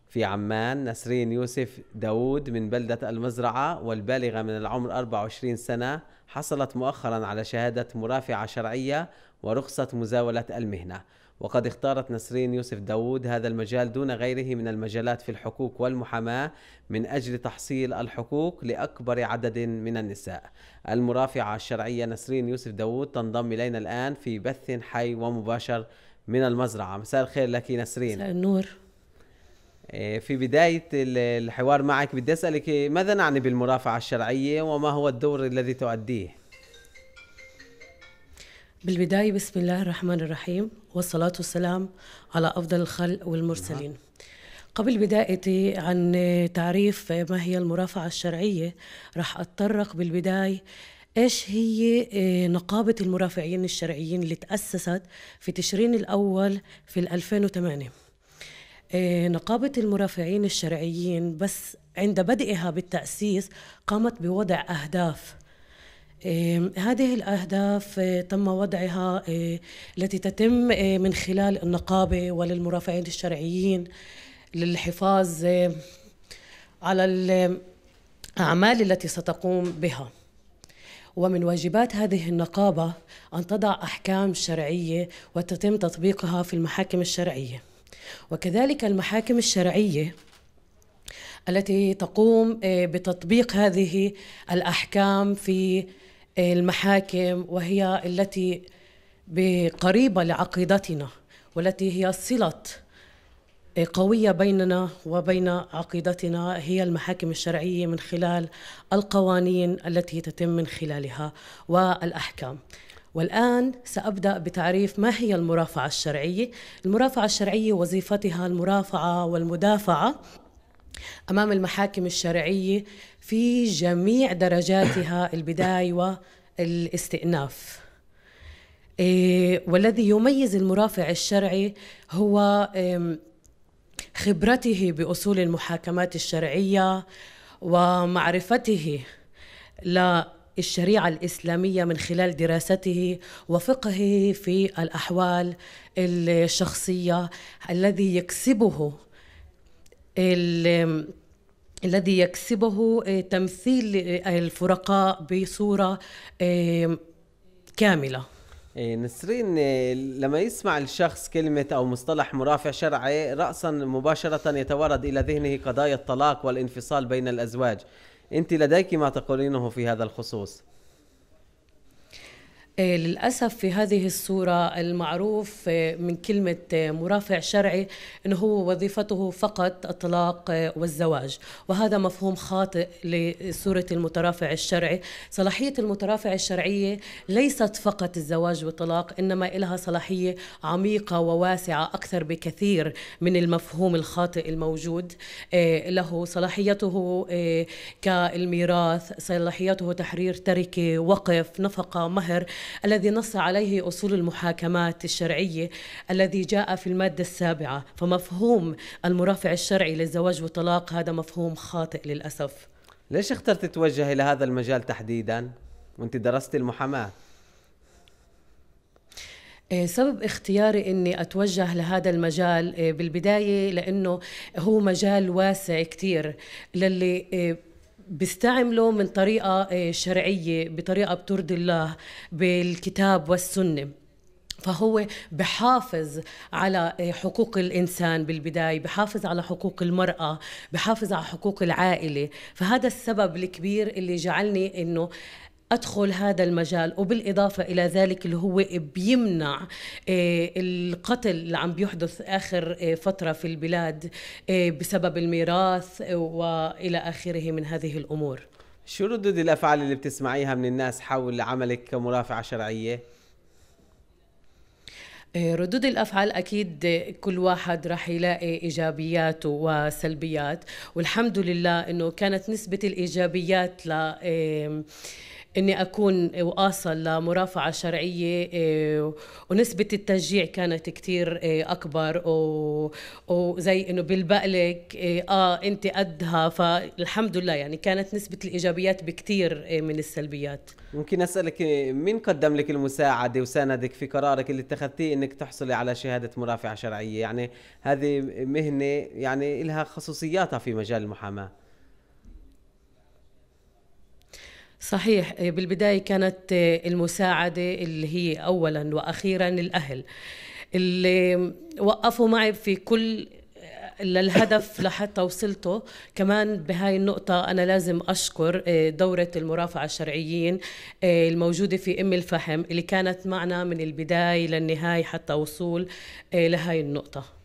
في عمان نسرين يوسف داوود من بلدة المزرعة والبالغة من العمر 24 سنة حصلت مؤخرا على شهادة مرافعة شرعية ورخصة مزاولة المهنة وقد اختارت نسرين يوسف داوود هذا المجال دون غيره من المجالات في الحقوق والمحاماة من أجل تحصيل الحقوق لأكبر عدد من النساء المرافعة الشرعية نسرين يوسف داوود تنضم إلينا الآن في بث حي ومباشر من المزرعة مساء الخير لك نسرين مساء النور إيه، في بداية الحوار معك بدي أسألك ماذا نعني بالمرافعة الشرعية وما هو الدور الذي تؤديه
بالبداية بسم الله الرحمن الرحيم والصلاة والسلام على أفضل الخلق والمرسلين قبل بدايتي عن تعريف ما هي المرافعة الشرعية رح أتطرق بالبداية ايش هي آه، نقابة المرافعين الشرعيين اللي تأسست في تشرين الأول في 2008 آه، نقابة المرافعين الشرعيين بس عند بدئها بالتأسيس قامت بوضع أهداف إيه، هذه الأهداف إيه، تم وضعها إيه، التي تتم من خلال النقابة وللمرافعين الشرعيين للحفاظ على الأعمال التي ستقوم بها ومن واجبات هذه النقابة أن تضع أحكام شرعية وتتم تطبيقها في المحاكم الشرعية وكذلك المحاكم الشرعية التي تقوم بتطبيق هذه الأحكام في المحاكم وهي التي قريبة لعقيدتنا والتي هي صلة قوية بيننا وبين عقيدتنا هي المحاكم الشرعية من خلال القوانين التي تتم من خلالها والأحكام والآن سأبدأ بتعريف ما هي المرافعة الشرعية المرافعة الشرعية وظيفتها المرافعة والمدافعة أمام المحاكم الشرعية في جميع درجاتها البداية والاستئناف إيه، والذي يميز المرافع الشرعي هو خبرته بأصول المحاكمات الشرعية ومعرفته للشريعة الإسلامية من خلال دراسته وفقهه في الأحوال الشخصية الذي يكسبه الذي يكسبه آه، تمثيل آه، الفرقاء بصوره آه، كامله
إيه، نسرين لما يسمع الشخص كلمة أو مصطلح مرافع شرعي رأسا مباشرة يتوارد إلى ذهنه قضايا الطلاق والانفصال بين الأزواج أنت لديك ما تقولينه في هذا الخصوص
آه، للأسف في هذه الصورة المعروف آه، من كلمة آه، مرافع شرعي أنه هو وظيفته فقط الطلاق والزواج وهذا مفهوم خاطئ لصورة المترافع الشرعي صلاحية المترافع الشرعية ليست فقط الزواج والطلاق إنما لها صلاحية عميقة وواسعة أكثر بكثير من المفهوم الخاطئ الموجود له صلاحيته كالميراث صلاحيته تحرير تركة وقف نفقة مهر الذي نص عليه أصول المحاكمات الشرعية الذي جاء في المادة السابعة فمفهوم المرافع الشرعي للزواج والطلاق هذا مفهوم خاطئ للأسف
ليش اخترت توجه إلى هذا المجال تحديدا وانت درست المحاماة
إيه، سبب اختياري اني اتوجه لهذا المجال إيه، بالبدايه لانه هو مجال واسع كثير للي إيه، بيستعملوا من طريقة آه، شرعية بطريقة بترضي الله بالكتاب والسنة فهو بحافظ على آه، حقوق الإنسان بالبداية بحافظ على حقوق المرأة بحافظ على حقوق العائلة فهذا السبب الكبير اللي جعلني أنه ادخل هذا المجال وبالاضافه الى ذلك اللي هو بيمنع آه، القتل اللي عم بيحدث اخر آه، فتره في البلاد آه، بسبب الميراث والى اخره من هذه الامور
شو ردود الافعال اللي بتسمعيها من الناس حول عملك كمرافعه شرعيه
ردود الافعال اكيد كل واحد راح يلاقي ايجابيات وسلبيات والحمد لله انه كانت نسبه الايجابيات ل اني اكون واصل لمرافعه شرعيه إيه، ونسبه التشجيع كانت كثير إيه، اكبر وزي انه لك إيه، اه انت قدها فالحمد لله يعني كانت نسبه الايجابيات بكثير من السلبيات
ممكن اسالك مين قدم لك المساعده وساندك في قرارك اللي اتخذتيه انك تحصلي على شهاده مرافعه شرعيه يعني هذه مهنه يعني لها خصوصياتها في مجال المحاماه
صحيح آه، بالبداية كانت آه، المساعدة اللي هي أولا وأخيرا الأهل اللي وقفوا معي في كل آه، للهدف لحتى وصلته كمان بهاي النقطة أنا لازم أشكر دورة المرافعة الشرعيين الموجودة في أم الفحم اللي كانت معنا من البداية للنهاية حتى وصول لهاي النقطة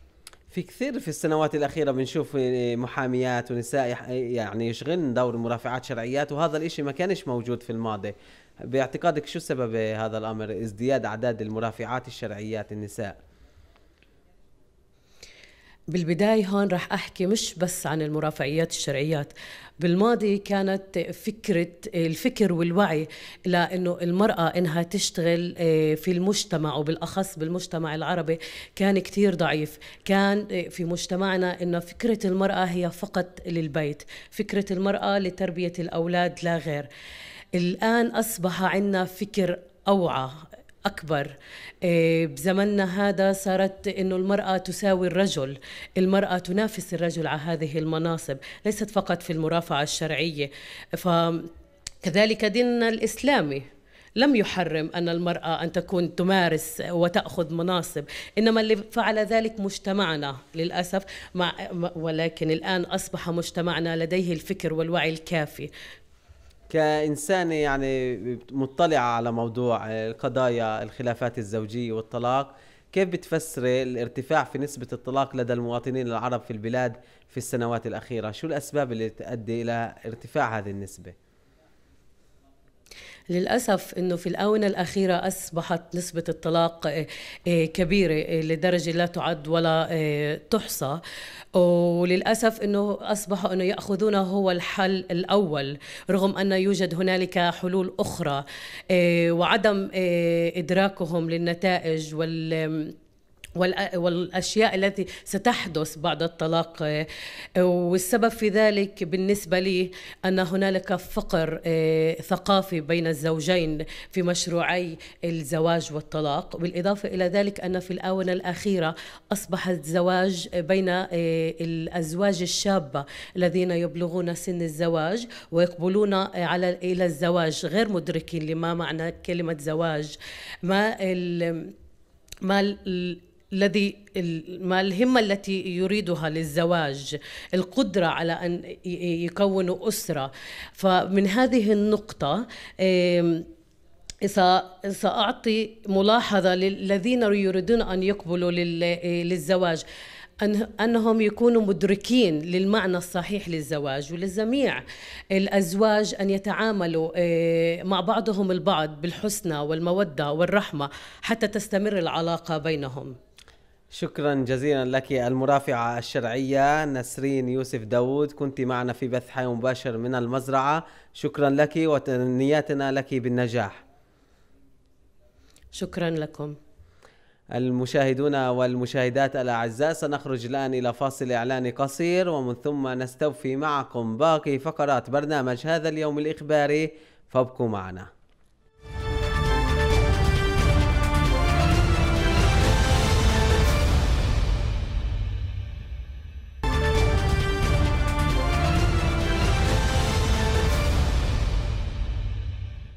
في كثير في السنوات الأخيرة بنشوف آه، محاميات ونساء يعني يشغلن دور مرافعات شرعيات وهذا الإشي ما كانش موجود في الماضي باعتقادك شو سبب هذا الأمر ازدياد أعداد المرافعات الشرعيات النساء؟
بالبداية هون راح أحكي مش بس عن المرافعيات الشرعيات بالماضي كانت فكرة الفكر والوعي لأنه المرأة إنها تشتغل آه، في المجتمع وبالأخص بالمجتمع العربي كان كتير ضعيف كان آه، في مجتمعنا إنه فكرة المرأة هي فقط للبيت فكرة المرأة لتربية الأولاد لا غير الآن أصبح عندنا فكر أوعى أكبر إيه، بزمننا هذا صارت أنه المرأة تساوي الرجل المرأة تنافس الرجل على هذه المناصب ليست فقط في المرافعة الشرعية فكذلك ديننا الإسلامي لم يحرم أن المرأة أن تكون تمارس وتأخذ مناصب إنما اللي فعل ذلك مجتمعنا للأسف مع ولكن الآن أصبح مجتمعنا لديه الفكر والوعي الكافي
كإنسانة يعني مطلعة على موضوع القضايا الخلافات الزوجية والطلاق كيف بتفسري الارتفاع في نسبة الطلاق لدى المواطنين العرب في البلاد في السنوات الأخيرة شو الأسباب اللي تؤدي إلى ارتفاع هذه النسبة؟
للأسف أنه في الآونة الأخيرة أصبحت نسبة الطلاق آه، آه، كبيرة آه، لدرجة لا تعد ولا تحصى وللأسف أنه أصبح أنه يأخذون هو الحل الأول رغم أن يوجد هنالك حلول أخرى وعدم إدراكهم للنتائج وال والاشياء التي ستحدث بعد الطلاق آه، والسبب في ذلك بالنسبه لي ان هنالك فقر آه، ثقافي بين الزوجين في مشروعي الزواج والطلاق بالاضافه الى ذلك ان في الاونه الاخيره اصبح الزواج بين آه، الازواج الشابه الذين يبلغون سن الزواج ويقبلون على الى الزواج غير مدركين لما معنى كلمه زواج ما ما الذي ما الهمة التي يريدها للزواج القدرة على أن يكونوا أسرة فمن هذه النقطة سأعطي ملاحظة للذين يريدون أن يقبلوا للزواج أنهم يكونوا مدركين للمعنى الصحيح للزواج وللجميع الأزواج أن يتعاملوا آه، مع بعضهم البعض بالحسنى والمودة والرحمة حتى تستمر العلاقة بينهم
شكرا جزيلا لك المرافعة الشرعية نسرين يوسف داوود كنت معنا في بث حي مباشر من المزرعة شكرا لك وتمنياتنا لك بالنجاح
شكرا لكم
المشاهدون والمشاهدات الأعزاء سنخرج الآن إلى فاصل إعلاني قصير ومن ثم نستوفي معكم باقي فقرات برنامج هذا اليوم الإخباري فابقوا معنا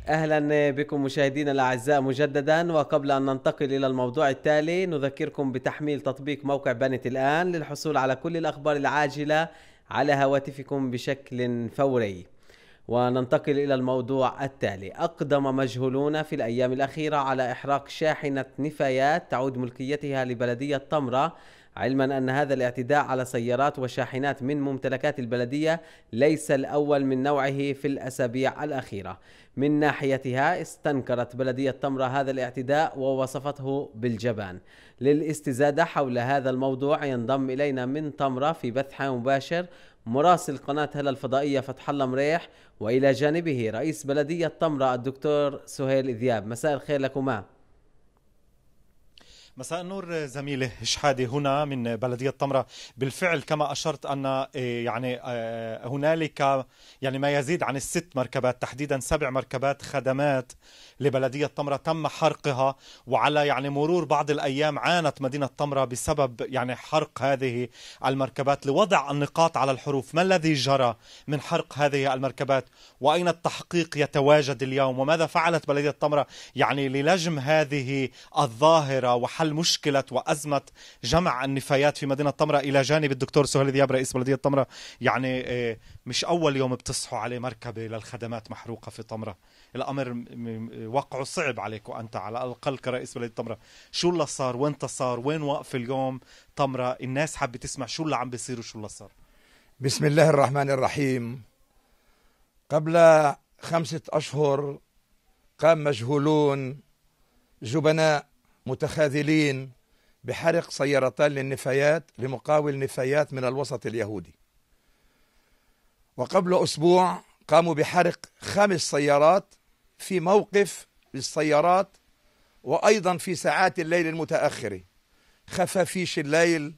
اهلا بكم مشاهدينا الاعزاء مجددا وقبل ان ننتقل الى الموضوع التالي نذكركم بتحميل تطبيق موقع بنت الان للحصول على كل الاخبار العاجله على هواتفكم بشكل فوري. وننتقل الى الموضوع التالي، اقدم مجهولون في الايام الاخيره على احراق شاحنه نفايات تعود ملكيتها لبلديه طمره علما أن هذا الاعتداء على سيارات وشاحنات من ممتلكات البلدية ليس الأول من نوعه في الأسابيع الأخيرة من ناحيتها استنكرت بلدية تمرة هذا الاعتداء ووصفته بالجبان للاستزادة حول هذا الموضوع ينضم إلينا من تمرة في بثحة مباشر مراسل قناة هلا الفضائية فتح الله مريح وإلى جانبه رئيس بلدية تمرة الدكتور سهيل ذياب مساء الخير لكما
مساء النور زميلي شحادي هنا من بلدية طمرة بالفعل كما أشرت أن آه، يعني آه، هنالك يعني ما يزيد عن الست مركبات تحديدا سبع مركبات خدمات لبلدية طمرة تم حرقها وعلى يعني مرور بعض الأيام عانت مدينة طمرة بسبب يعني حرق هذه المركبات لوضع النقاط على الحروف ما الذي جرى من حرق هذه المركبات وأين التحقيق يتواجد اليوم وماذا فعلت بلدية طمرة يعني للجم هذه الظاهرة وحل مشكلة وأزمة جمع النفايات في مدينة طمرة إلى جانب الدكتور سهيل دياب رئيس بلدية طمرة يعني إيه، مش أول يوم بتصحوا عليه مركبة للخدمات محروقة في طمرة الامر وقعه صعب عليك وانت على الاقل كرئيس بلديه طمره شو اللي صار وين صار وين واقف اليوم طمره الناس حابه تسمع شو اللي عم بيصير وشو اللي صار
بسم الله الرحمن الرحيم قبل خمسه اشهر قام مجهولون جبناء متخاذلين بحرق سيارتان للنفايات لمقاول نفايات من الوسط اليهودي وقبل أسبوع قاموا بحرق خمس سيارات في موقف للسيارات وأيضا في ساعات الليل المتأخرة خفافيش الليل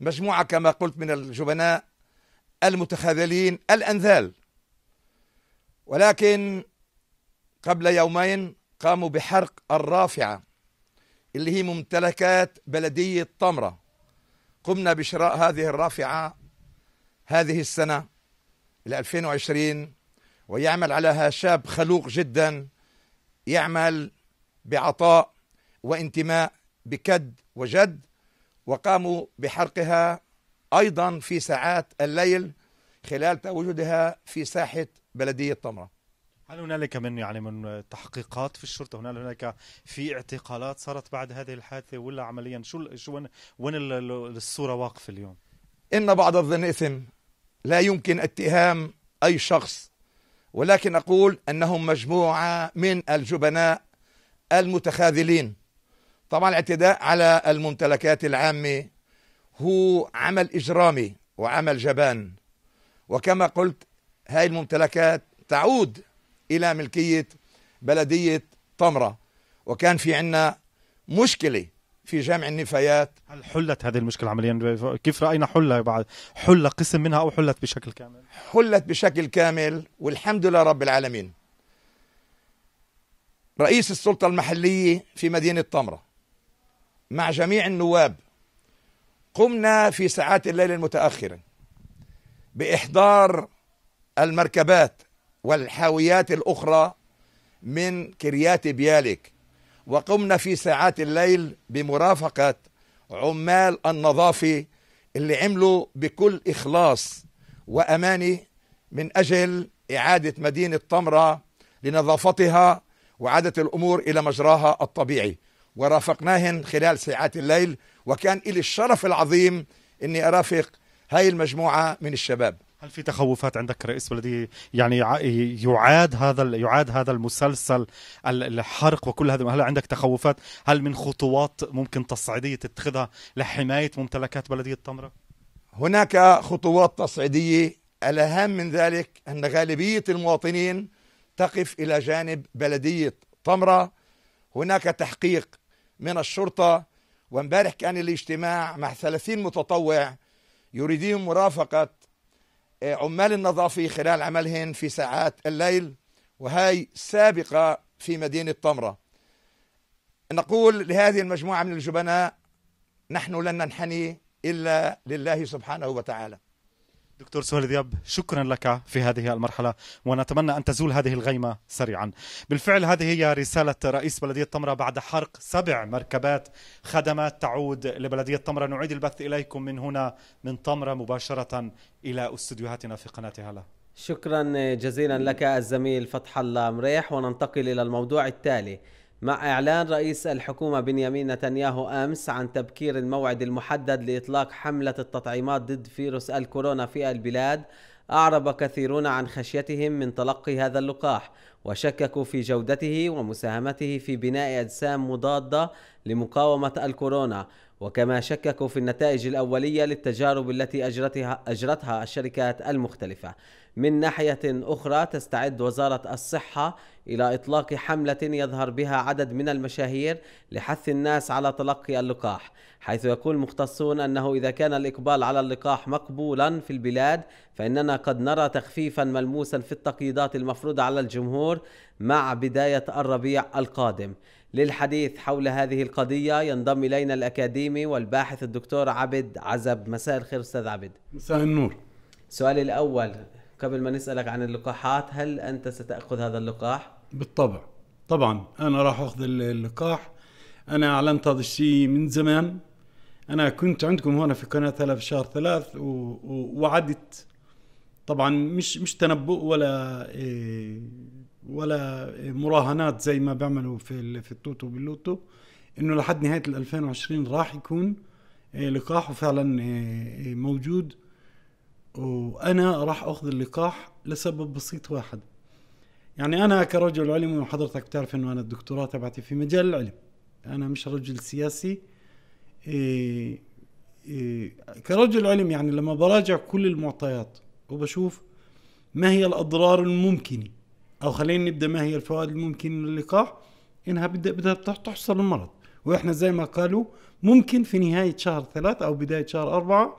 مجموعة كما قلت من الجبناء المتخاذلين الأنذال ولكن قبل يومين قاموا بحرق الرافعة اللي هي ممتلكات بلدية طمرة قمنا بشراء هذه الرافعة هذه السنة 2020 ويعمل عليها شاب خلوق جدا يعمل بعطاء وانتماء بكد وجد وقاموا بحرقها ايضا في ساعات الليل خلال تواجدها في ساحه بلديه طمره.
هل هنالك من يعني من تحقيقات في الشرطه هل هنالك في اعتقالات صارت بعد هذه الحادثه ولا عمليا شو شو
وين, وين الصوره واقفه اليوم؟ ان بعض الظن اثم لا يمكن اتهام اي شخص ولكن أقول أنهم مجموعة من الجبناء المتخاذلين طبعا الاعتداء على الممتلكات العامة هو عمل إجرامي وعمل جبان وكما قلت هاي الممتلكات تعود إلى ملكية بلدية طمرة وكان في عنا مشكلة في جامع النفايات
هل حلت هذه المشكله عمليا كيف راينا حله بعد حل قسم منها او حلت بشكل كامل
حلت بشكل كامل والحمد لله رب العالمين رئيس السلطه المحليه في مدينه طمره مع جميع النواب قمنا في ساعات الليل المتاخره باحضار المركبات والحاويات الاخرى من كريات بيالك وقمنا في ساعات الليل بمرافقة عمال النظافة اللي عملوا بكل إخلاص وأماني من أجل إعادة مدينة طمرة لنظافتها وعادة الأمور إلى مجراها الطبيعي ورافقناهن خلال ساعات الليل وكان إلي الشرف العظيم أني أرافق هاي المجموعة من الشباب هل في
تخوفات عندك كرئيس بلديه يعني يعاد هذا يعاد هذا المسلسل الحرق وكل هذا هل عندك تخوفات هل من خطوات ممكن تصعيديه تتخذها
لحمايه ممتلكات بلديه طمره هناك خطوات تصعيديه الاهم من ذلك ان غالبيه المواطنين تقف الى جانب بلديه طمره هناك تحقيق من الشرطه وامبارح كان الاجتماع مع 30 متطوع يريدون مرافقه عمال النظافة خلال عملهن في ساعات الليل وهي سابقة في مدينة طمرة نقول لهذه المجموعة من الجبناء نحن لن ننحني إلا لله سبحانه وتعالى دكتور سهيل دياب
شكرا لك في هذه المرحلة ونتمنى أن تزول هذه الغيمة سريعا بالفعل هذه هي رسالة رئيس بلدية طمرة بعد حرق سبع مركبات خدمات تعود لبلدية طمرة نعيد البث إليكم من هنا من طمرة مباشرة إلى استديوهاتنا في قناة هلا
شكرا جزيلا لك الزميل فتح الله مريح وننتقل إلى الموضوع التالي مع إعلان رئيس الحكومة بنيامين نتنياهو أمس عن تبكير الموعد المحدد لإطلاق حملة التطعيمات ضد فيروس الكورونا في البلاد أعرب كثيرون عن خشيتهم من تلقي هذا اللقاح وشككوا في جودته ومساهمته في بناء أجسام مضادة لمقاومة الكورونا وكما شككوا في النتائج الأولية للتجارب التي أجرتها, أجرتها الشركات المختلفة من ناحية أخرى تستعد وزارة الصحة إلى إطلاق حملة يظهر بها عدد من المشاهير لحث الناس على تلقي اللقاح حيث يقول مختصون أنه إذا كان الإقبال على اللقاح مقبولا في البلاد فإننا قد نرى تخفيفا ملموسا في التقييدات المفروضة على الجمهور مع بداية الربيع القادم للحديث حول هذه القضية ينضم إلينا الأكاديمي والباحث الدكتور عبد عزب مساء الخير أستاذ عبد مساء النور سؤال الأول قبل ما نسألك عن اللقاحات هل أنت ستأخذ هذا اللقاح؟
بالطبع طبعا أنا راح أخذ اللقاح أنا أعلنت هذا الشيء من زمان أنا كنت عندكم هنا في قناة هلا في شهر ثلاث ووعدت طبعا مش مش تنبؤ ولا إيه ولا مراهنات زي ما بيعملوا في في التوتو باللوتو انه لحد نهايه 2020 راح يكون آه، لقاحه فعلا آه، آه، موجود وانا راح اخذ اللقاح لسبب بسيط واحد يعني انا كرجل علمي وحضرتك بتعرف انه انا الدكتوراه تبعتي في مجال العلم انا مش رجل سياسي كرجل علم يعني لما براجع كل المعطيات وبشوف ما هي الاضرار الممكنه او خلينا نبدا ما هي الفوائد الممكن للقاح انها بدها بدها تحصل المرض واحنا زي ما قالوا ممكن في نهايه شهر ثلاثة او بدايه شهر أربعة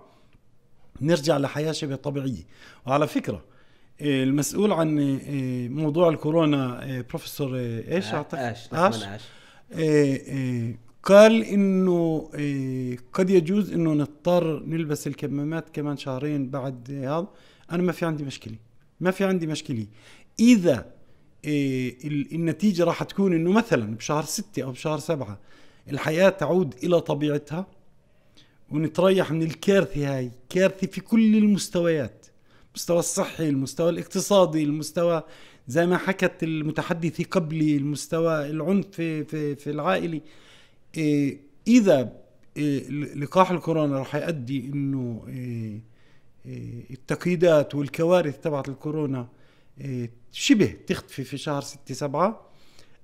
نرجع لحياه شبه طبيعيه وعلى فكره المسؤول عن آه، موضوع الكورونا آه، بروفيسور آه، ايش اعتقد اش, آش. آش. قال انه قد يجوز انه نضطر نلبس الكمامات كمان شهرين بعد هذا انا ما في عندي مشكله ما في عندي مشكله اذا إيه، النتيجة راح تكون انه مثلا بشهر ستة او بشهر سبعة الحياة تعود الى طبيعتها ونتريح من الكارثة هاي كارثة في كل المستويات المستوى الصحي المستوى الاقتصادي المستوى زي ما حكت المتحدثة قبلي المستوى العنف في, في, في العائلي إيه، إذا إيه، لقاح الكورونا راح يؤدي إنه التقييدات والكوارث تبعت الكورونا شبه تختفي في شهر 6 7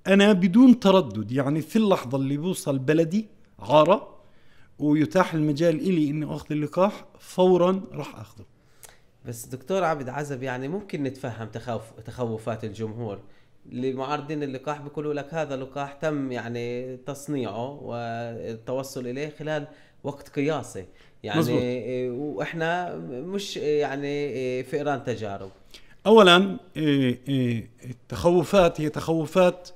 انا بدون تردد يعني في اللحظه اللي بوصل بلدي عاره ويتاح المجال إلي اني اخذ اللقاح فورا راح اخذه بس دكتور عبد
عزب يعني ممكن نتفهم تخوف تخوفات الجمهور لمعارضين اللقاح بيقولوا لك هذا اللقاح تم يعني تصنيعه والتوصل اليه خلال وقت قياسي يعني مزبوط. إيه، واحنا مش يعني إيه، فئران
تجارب اولا إيه، إيه، التخوفات هي تخوفات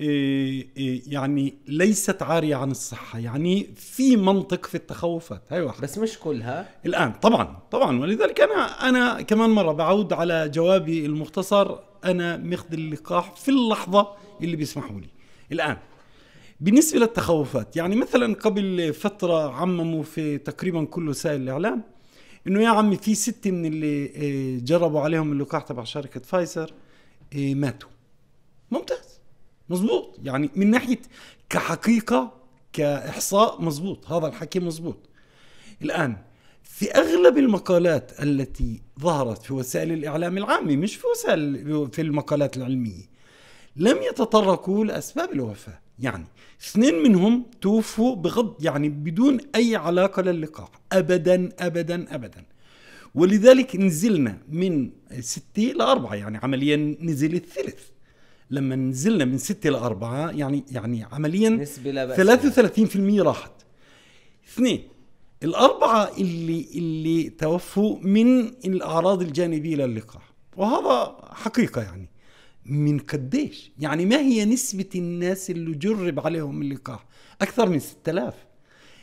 إيه، يعني ليست عارية عن الصحة يعني في منطق في التخوفات هاي واحدة بس مش كلها الآن طبعا طبعا ولذلك أنا أنا كمان مرة بعود على جوابي المختصر أنا مخذ اللقاح في اللحظة اللي بيسمحوا لي الآن بالنسبة للتخوفات يعني مثلا قبل فترة عمموا في تقريبا كل وسائل الإعلام انه يا عمي في ستة من اللي آه، جربوا عليهم اللقاح تبع شركة فايزر آه، ماتوا ممتاز مزبوط يعني من ناحية كحقيقة كإحصاء مزبوط هذا الحكي مزبوط الآن في أغلب المقالات التي ظهرت في وسائل الإعلام العامة مش في وسائل في المقالات العلمية لم يتطرقوا لأسباب الوفاة يعني اثنين منهم توفوا بغض يعني بدون أي علاقة للقاح أبدا أبدا أبدا ولذلك نزلنا من ستة لأربعة يعني عمليا نزل الثلث لما نزلنا من ستة لأربعة يعني يعني عمليا نسبة لا بأس 33% راحت اثنين الأربعة اللي اللي توفوا من الأعراض الجانبية للقاح وهذا حقيقة يعني من قديش يعني ما هي نسبة الناس اللي جرب عليهم اللقاح أكثر من 6000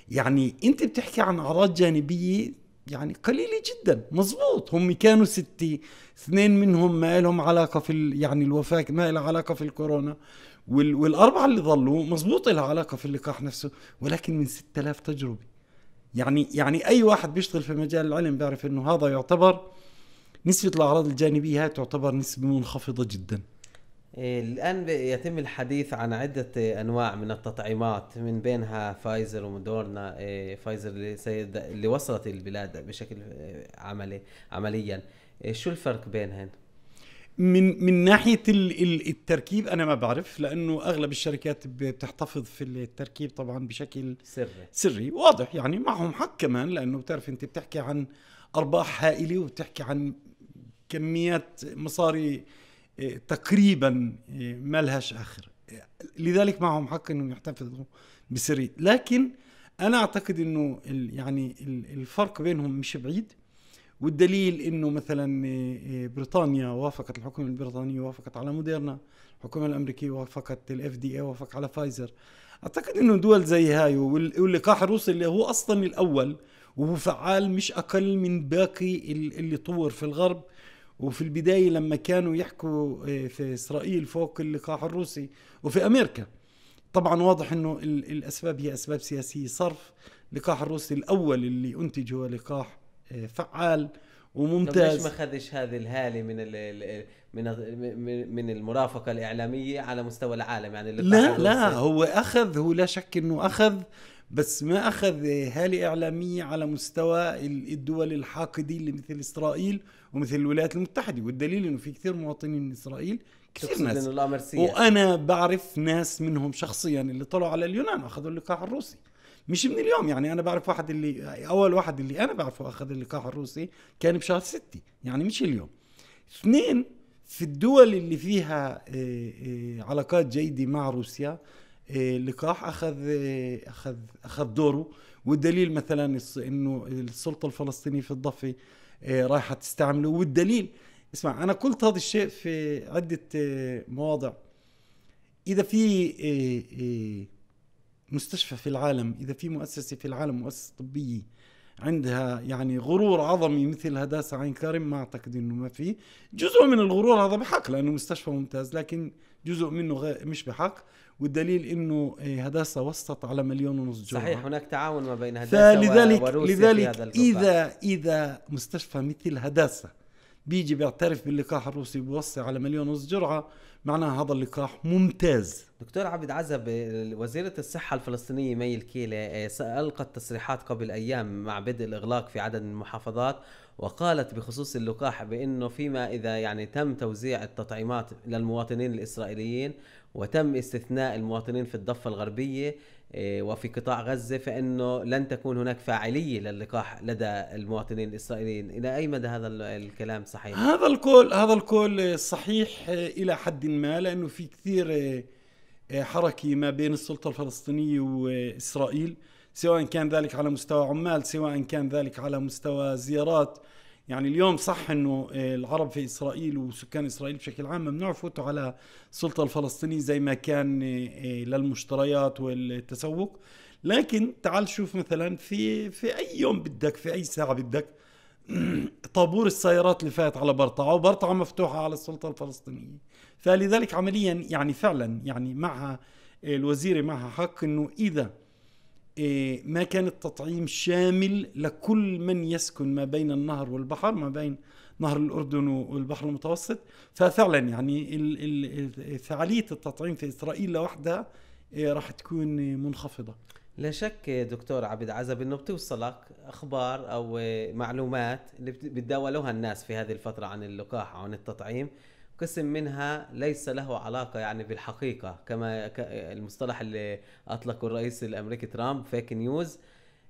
يعني أنت بتحكي عن أعراض جانبية يعني قليلة جدا مزبوط هم كانوا ستة اثنين منهم ما لهم علاقة في ال... يعني الوفاة ما لها علاقة في الكورونا وال... والأربعة اللي ظلوا مزبوط لها علاقة في اللقاح نفسه ولكن من 6000 تجربة يعني يعني أي واحد بيشتغل في مجال العلم بيعرف إنه هذا يعتبر نسبة الأعراض الجانبية هاي تعتبر نسبة منخفضة جداً
إيه، الآن يتم الحديث عن عدة أنواع من التطعيمات من بينها فايزر ومودورنا إيه، فايزر اللي وصلت البلاد بشكل إيه، عملي عمليا شو الفرق بينهن؟
من من ناحيه التركيب انا ما بعرف لانه اغلب الشركات بتحتفظ في التركيب طبعا بشكل سري سري واضح يعني معهم حق كمان لانه بتعرف انت بتحكي عن ارباح هائله وبتحكي عن كميات مصاري تقريبا ما لهاش اخر لذلك معهم حق انهم يحتفظوا بسريه لكن انا اعتقد انه يعني الفرق بينهم مش بعيد والدليل انه مثلا بريطانيا وافقت الحكومه البريطانيه وافقت على موديرنا الحكومه الامريكيه وافقت الاف دي اي وافق على فايزر اعتقد انه دول زي هاي واللقاح الروسي اللي هو اصلا الاول وهو فعال مش اقل من باقي اللي طور في الغرب وفي البدايه لما كانوا يحكوا آه، في اسرائيل فوق اللقاح الروسي وفي امريكا طبعا واضح انه الاسباب هي اسباب سياسيه صرف اللقاح الروسي الاول اللي انتج هو لقاح آه، فعال وممتاز ليش ما
خدش هذه الهاله من الـ من من المرافقه الاعلاميه على مستوى العالم يعني لا الروسي. لا هو
اخذ هو لا شك انه اخذ بس ما اخذ هاله اعلاميه على مستوى الدول الحاقدين مثل اسرائيل ومثل الولايات المتحده والدليل انه في كثير مواطنين من اسرائيل كثير ناس الامر وانا بعرف ناس منهم شخصيا اللي طلعوا على اليونان اخذوا اللقاح الروسي مش من اليوم يعني انا بعرف واحد اللي اول واحد اللي انا بعرفه اخذ اللقاح الروسي كان بشهر ستي يعني مش اليوم اثنين في الدول اللي فيها آه، آه، علاقات جيدة مع روسيا اللقاح آه، أخذ أخذ أخذ دوره والدليل مثلا إنه السلطة الفلسطينية في الضفة إيه، رايحه تستعمله والدليل اسمع انا قلت هذا الشيء في عده إيه، مواضع اذا في إيه، مستشفى في العالم اذا في مؤسسه في العالم مؤسسه طبيه عندها يعني غرور عظمي مثل هداسه عين كرم ما اعتقد انه ما في جزء من الغرور هذا بحق لانه مستشفى ممتاز لكن جزء منه غير مش بحق والدليل انه إيه، هداسه وسط على مليون ونص جرعه صحيح هناك تعاون ما بين هداسه فلذلك لذلك في هذا اذا اذا مستشفى مثل هداسه بيجي بيعترف باللقاح الروسي بوصي على مليون ونص جرعه معناها هذا اللقاح ممتاز دكتور عبد عزب وزيرة الصحة الفلسطينية مي الكيلة ألقت تصريحات
قبل أيام مع بدء الإغلاق في عدد من المحافظات وقالت بخصوص اللقاح بأنه فيما إذا يعني تم توزيع التطعيمات للمواطنين الإسرائيليين وتم استثناء المواطنين في الضفة الغربية آه، وفي قطاع غزة فإنه لن تكون هناك فاعلية للقاح لدى المواطنين الإسرائيليين إلى أي مدى هذا الكلام صحيح؟
هذا القول هذا القول صحيح آه، إلى حد ما لأنه في كثير آه، حركة ما بين السلطة الفلسطينية وإسرائيل سواء كان ذلك على مستوى عمال سواء كان ذلك على مستوى زيارات يعني اليوم صح انه العرب في اسرائيل وسكان اسرائيل بشكل عام ممنوع يفوتوا على السلطه الفلسطينيه زي ما كان إيه، للمشتريات والتسوق لكن تعال شوف مثلا في في اي يوم بدك في اي ساعه بدك طابور السيارات اللي فات على برطعه وبرطعه مفتوحه على السلطه الفلسطينيه فلذلك عمليا يعني فعلا يعني معها الوزيره معها حق انه اذا إيه، ما كان التطعيم شامل لكل من يسكن ما بين النهر والبحر ما بين نهر الأردن والبحر المتوسط ففعلا يعني فعالية التطعيم في إسرائيل لوحدها إيه، راح تكون منخفضة لا شك دكتور عبد عزب انه
بتوصلك اخبار او معلومات اللي بتداولوها الناس في هذه الفتره عن اللقاح عن التطعيم قسم منها ليس له علاقه يعني بالحقيقه كما المصطلح اللي اطلقه الرئيس الامريكي ترامب فيك نيوز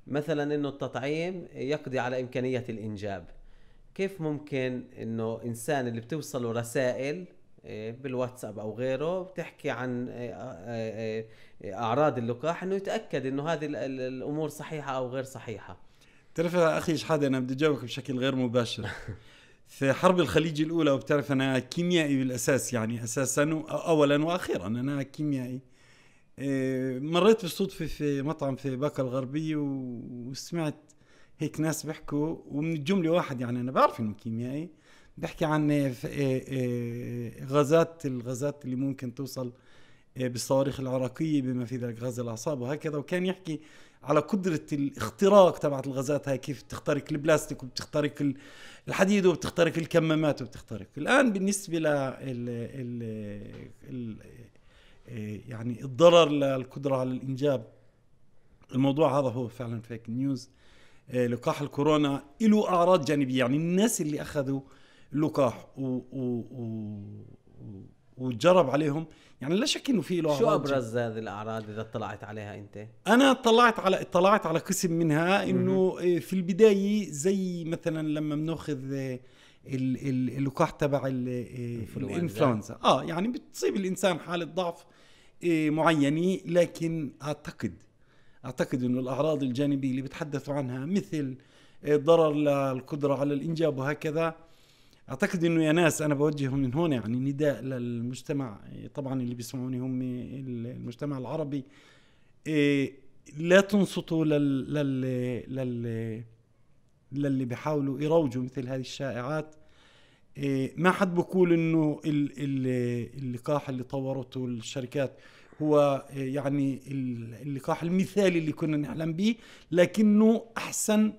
مثلا انه التطعيم يقضي على امكانيه الانجاب كيف ممكن انه انسان اللي بتوصله رسائل إيه، بالواتساب او غيره بتحكي عن إيه، إيه، اعراض اللقاح انه يتاكد انه هذه الامور صحيحه او غير
صحيحه تعرف اخي شحاده انا بدي اجاوبك بشكل غير مباشر في حرب الخليج الاولى وبتعرف انا كيميائي بالاساس يعني اساسا اولا واخيرا انا كيميائي آه، مريت بالصدفه في مطعم في باكا الغربيه وسمعت هيك ناس بيحكوا ومن الجمله واحد يعني انا بعرف انه كيميائي بحكي عن آه، آه، غازات الغازات اللي ممكن توصل إيه، بالصواريخ العراقيه بما في ذلك غاز الاعصاب وهكذا وكان يحكي على قدره الاختراق تبعت الغازات هاي كيف بتخترق البلاستيك وبتخترق الحديد وبتخترق الكمامات وبتخترق الان بالنسبه ل إيه، يعني الضرر للقدره على الانجاب الموضوع هذا هو فعلا فيك إيه، نيوز لقاح الكورونا له اعراض جانبيه يعني الناس اللي اخذوا لقاح و, و, و, و وجرب عليهم يعني لا شك انه في له شو ابرز
هذه الاعراض اذا اطلعت عليها انت
انا اطلعت على اطلعت على قسم منها انه إيه، في البدايه زي مثلا لما بناخذ اللقاح تبع إيه، الانفلونزا اه يعني بتصيب الانسان حاله ضعف إيه، معينه لكن اعتقد اعتقد انه الاعراض الجانبيه اللي بتحدثوا عنها مثل ضرر للقدره على الانجاب وهكذا اعتقد انه يا ناس انا بوجه من هون يعني نداء للمجتمع إيه، طبعا اللي بيسمعوني هم المجتمع العربي إيه، لا تنصتوا لل لل لل للي بيحاولوا يروجوا مثل هذه الشائعات إيه، ما حد بقول انه اللقاح اللي طورته الشركات هو يعني اللقاح المثالي اللي كنا نحلم به لكنه احسن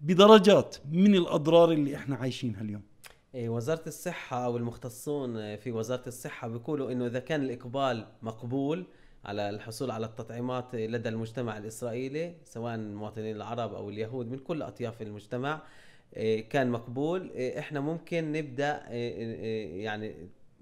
بدرجات من الاضرار اللي احنا عايشينها اليوم
إيه، وزاره الصحه او المختصون إيه، في وزاره الصحه بيقولوا انه اذا كان الاقبال مقبول على الحصول على التطعيمات لدى المجتمع الاسرائيلي سواء المواطنين العرب او اليهود من كل اطياف المجتمع إيه، كان مقبول احنا ممكن نبدا يعني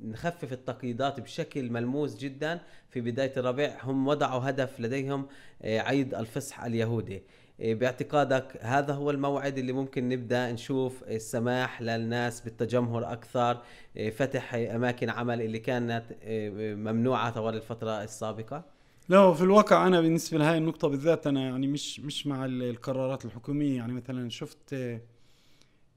نخفف التقييدات بشكل ملموس جدا في بدايه الربيع هم وضعوا هدف لديهم عيد الفصح اليهودي إيه، باعتقادك هذا هو الموعد اللي ممكن نبدا نشوف السماح للناس بالتجمهر اكثر إيه، فتح اماكن عمل اللي كانت إيه، ممنوعه طوال الفتره السابقه
لا في الواقع انا بالنسبه لهي النقطه بالذات انا يعني مش مش مع القرارات الحكوميه يعني مثلا شفت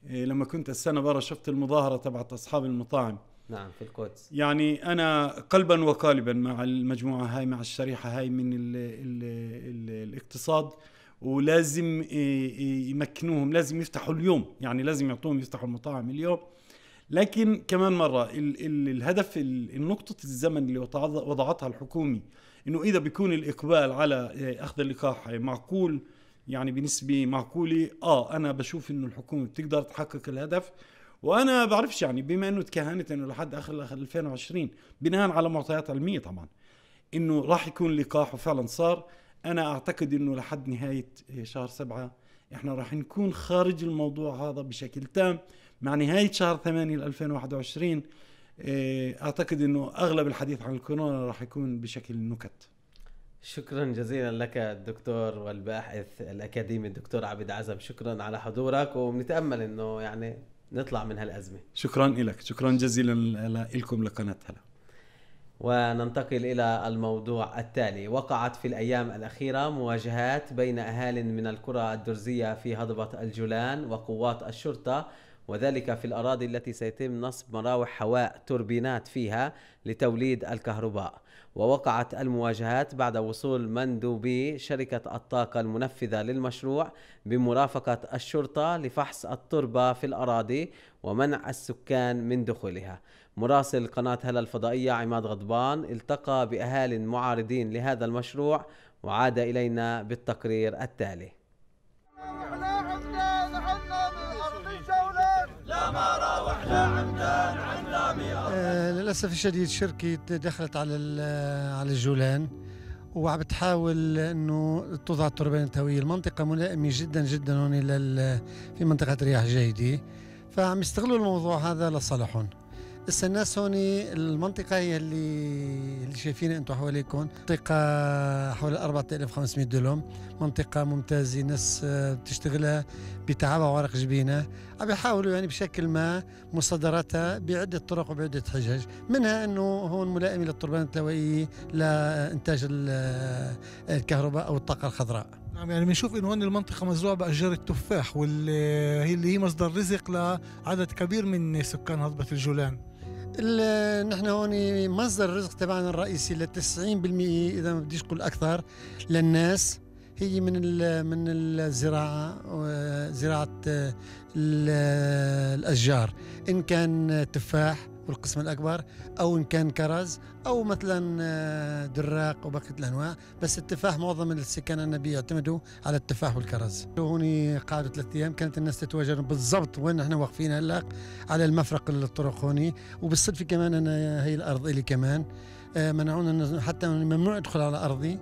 لما كنت السنه برا شفت المظاهره تبعت اصحاب المطاعم نعم في القدس يعني انا قلبا وقالبا مع المجموعه هاي مع الشريحه هاي من الـ الـ الـ الاقتصاد ولازم يمكنوهم لازم يفتحوا اليوم يعني لازم يعطوهم يفتحوا المطاعم اليوم لكن كمان مرة الهدف النقطة الزمن اللي وضعتها الحكومة انه اذا بيكون الاقبال على آه، اخذ اللقاح معقول يعني بنسبة معقولة اه انا بشوف انه الحكومة بتقدر تحقق الهدف وانا بعرفش يعني بما انه تكهنت انه لحد اخر اخر 2020 بناء على معطيات علمية طبعا انه راح يكون لقاح وفعلا صار انا اعتقد انه لحد نهايه شهر سبعة احنا راح نكون خارج الموضوع هذا بشكل تام مع نهايه شهر 8 2021 آه، اعتقد انه اغلب الحديث عن الكورونا راح يكون بشكل نكت
شكرا جزيلا لك الدكتور والباحث الاكاديمي الدكتور عبد عزم شكرا على حضورك ونتامل انه يعني نطلع من هالازمه
شكرا لك شكرا جزيلا لكم لقناه هلا
وننتقل إلى الموضوع التالي وقعت في الأيام الأخيرة مواجهات بين أهال من الكرة الدرزية في هضبة الجولان وقوات الشرطة وذلك في الأراضي التي سيتم نصب مراوح هواء توربينات فيها لتوليد الكهرباء ووقعت المواجهات بعد وصول مندوبي شركة الطاقة المنفذة للمشروع بمرافقة الشرطة لفحص التربة في الأراضي ومنع السكان من دخولها مراسل قناة هلا الفضائية عماد غضبان التقى بأهالي معارضين لهذا المشروع وعاد إلينا بالتقرير التالي
آه، للاسف الشديد شركه دخلت على على الجولان وعم تحاول انه توضع التربه الهوية المنطقه ملائمه جدا جدا هون لل في منطقه رياح جيده فعم يستغلوا الموضوع هذا لصالحهم. هسه الناس هون المنطقه هي اللي اللي شايفينها انتم حواليكم منطقه حوالي 4500 دولم منطقه ممتازه ناس بتشتغلها آه، بتعبها وعرق جبينه عم يحاولوا يعني بشكل ما مصادرتها بعده طرق وبعده حجج منها انه هون ملائمه للطربان التلوائيه لانتاج آه، الكهرباء او الطاقه الخضراء نعم يعني بنشوف انه هون المنطقه مزروعه باشجار التفاح واللي هي مصدر رزق لعدد كبير من سكان هضبه الجولان نحن هون مصدر الرزق تبعنا الرئيسي ل 90% اذا ما بديش اقول اكثر للناس هي من الـ من الزراعه آه، زراعه آه، الاشجار ان كان تفاح والقسم الاكبر او ان كان كرز او مثلا آه، دراق وبقيه الانواع بس التفاح معظم السكان انا بيعتمدوا على التفاح والكرز هوني قعدوا ثلاث ايام كانت الناس تتواجد بالضبط وين احنا واقفين هلا على المفرق الطرق هوني وبالصدفه كمان انا هي الارض الي كمان آه، منعونا حتى ممنوع ادخل على ارضي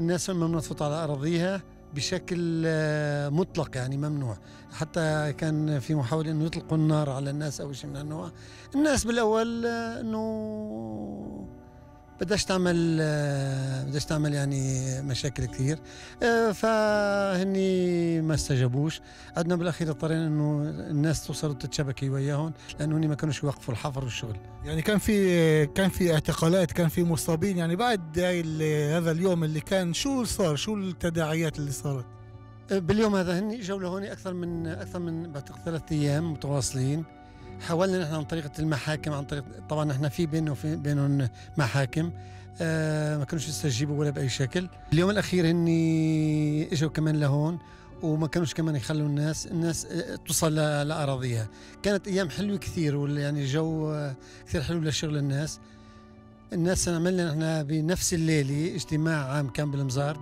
الناس ممنوع تفوت على ارضيها بشكل آه، مطلق يعني ممنوع حتى كان في محاولة أنه يطلقوا النار على الناس أو شيء من النوع الناس بالأول آه، أنه بداش تعمل بداش تعمل يعني مشاكل كثير آه، فهني ما استجابوش عدنا بالاخير اضطرينا انه الناس توصل تتشبكي وياهم لانه هني ما كانوش يوقفوا الحفر والشغل يعني كان في كان في اعتقالات كان في مصابين يعني بعد هذا اليوم اللي كان شو صار شو التداعيات اللي صارت باليوم هذا هني اجوا لهون اكثر من اكثر من بعتقد ثلاث ايام متواصلين حاولنا نحن عن طريقه المحاكم عن طريق طبعا نحن في بينه وفي بينهم محاكم آه ما كانوش يستجيبوا ولا باي شكل اليوم الاخير هني اجوا كمان لهون وما كانوش كمان يخلوا الناس الناس آه، توصل لاراضيها كانت ايام حلوه كثير يعني جو آه، كثير حلو لشغل الناس الناس عملنا نحن بنفس الليله اجتماع عام كان بالمزار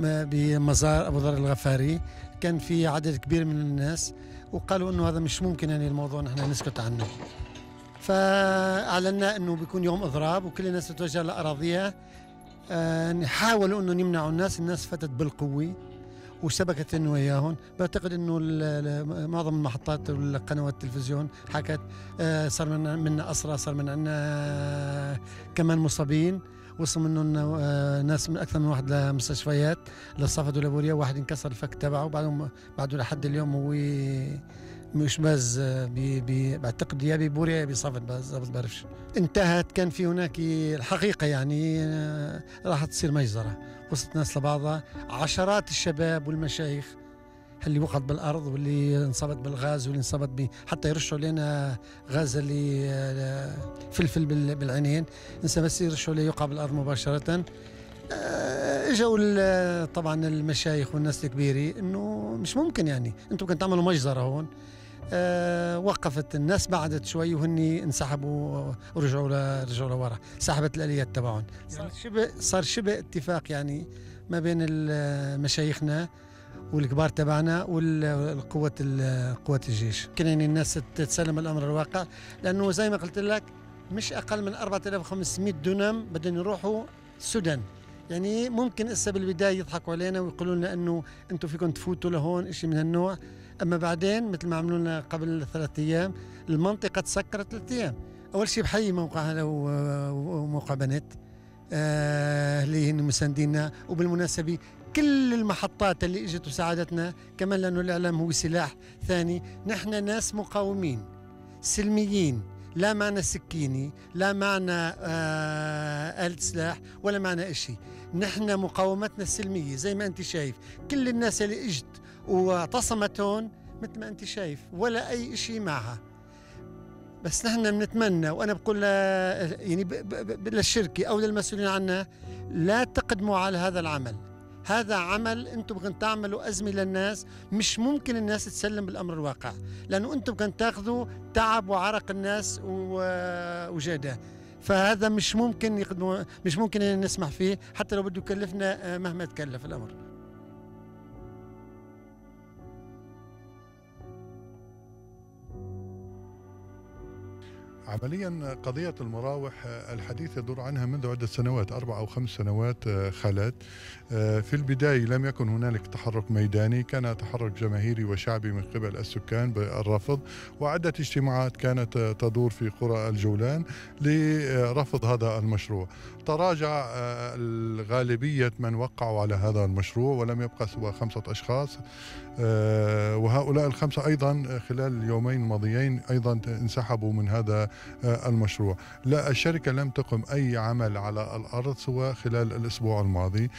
بمزار ابو ذر الغفاري كان في عدد كبير من الناس وقالوا انه هذا مش ممكن يعني الموضوع نحن نسكت عنه فاعلنا انه بيكون يوم اضراب وكل الناس تتوجه لاراضيها آه، حاولوا انه يمنعوا الناس الناس فتت بالقوه وشبكت انه وياهم بعتقد انه معظم المحطات والقنوات التلفزيون حكت آه، صار من عندنا اسرى صار من عندنا كمان مصابين وصل منهم آه، ناس من اكثر من واحد لمستشفيات للصفد ولابوريا واحد انكسر الفك تبعه بعدهم بعده لحد اليوم هو مشباز آه، بعتقد يا ببوريا يا بصفد بالضبط بعرفش انتهت كان في هناك الحقيقه يعني آه، راح تصير مجزره وصلت ناس لبعضها عشرات الشباب والمشايخ اللي وقعت بالارض واللي انصبت بالغاز واللي انصبت ب... حتى يرشوا لنا غاز اللي آه، فلفل بالعينين انسى بس يرشوا لي يقع بالارض مباشره آه، اجوا طبعا المشايخ والناس الكبيرة انه مش ممكن يعني انتم كنتوا تعملوا مجزره هون أه وقفت الناس بعدت شوي وهن انسحبوا ورجعوا رجعوا لورا سحبت الاليات تبعهم صار يعني شبه صار شبه اتفاق يعني ما بين مشايخنا والكبار تبعنا والقوات قوات الجيش كان يعني الناس تتسلم الأمر الواقع لأنه زي ما قلت لك مش أقل من 4500 دونم بدهم يروحوا السودان يعني ممكن هسه بالبدايه يضحكوا علينا ويقولوا لنا انه انتم فيكم تفوتوا لهون شيء من هالنوع اما بعدين مثل ما عملوا لنا قبل ثلاث ايام المنطقه تسكرت ثلاث ايام اول شيء بحيي موقع هلا وموقع بنت آه اللي هن مساندينا وبالمناسبه كل المحطات اللي اجت وساعدتنا كمان لانه الاعلام هو سلاح ثاني نحن ناس مقاومين سلميين لا معنا سكيني لا معنا آه آلة سلاح ولا معنا إشي نحن مقاومتنا السلمية زي ما أنت شايف كل الناس اللي إجت واعتصمت هون مثل ما أنت شايف ولا أي إشي معها بس نحن بنتمنى وانا بقول يعني للشركه او للمسؤولين عنا لا تقدموا على هذا العمل هذا عمل انتم بدكم تعملوا ازمه للناس مش ممكن الناس تسلم بالامر الواقع لانه انتم بدكم تاخذوا تعب وعرق الناس وجهده فهذا مش ممكن يقدموا مش ممكن نسمح فيه حتى لو بده يكلفنا آه، مهما تكلف الامر
عمليا قضية المراوح آه، الحديث يدور عنها منذ عدة سنوات أربع أو خمس سنوات آه، خلت آه، في البداية لم يكن هنالك تحرك ميداني كان تحرك جماهيري وشعبي من قبل السكان بالرفض وعدة اجتماعات كانت تدور في قرى الجولان لرفض هذا المشروع تراجع آه، غالبية من وقعوا على هذا المشروع ولم يبقى سوى خمسة أشخاص آه، وهؤلاء الخمسة أيضا خلال اليومين الماضيين أيضا انسحبوا من هذا المشروع لا الشركة لم تقم أي عمل على الأرض سوى خلال الأسبوع الماضي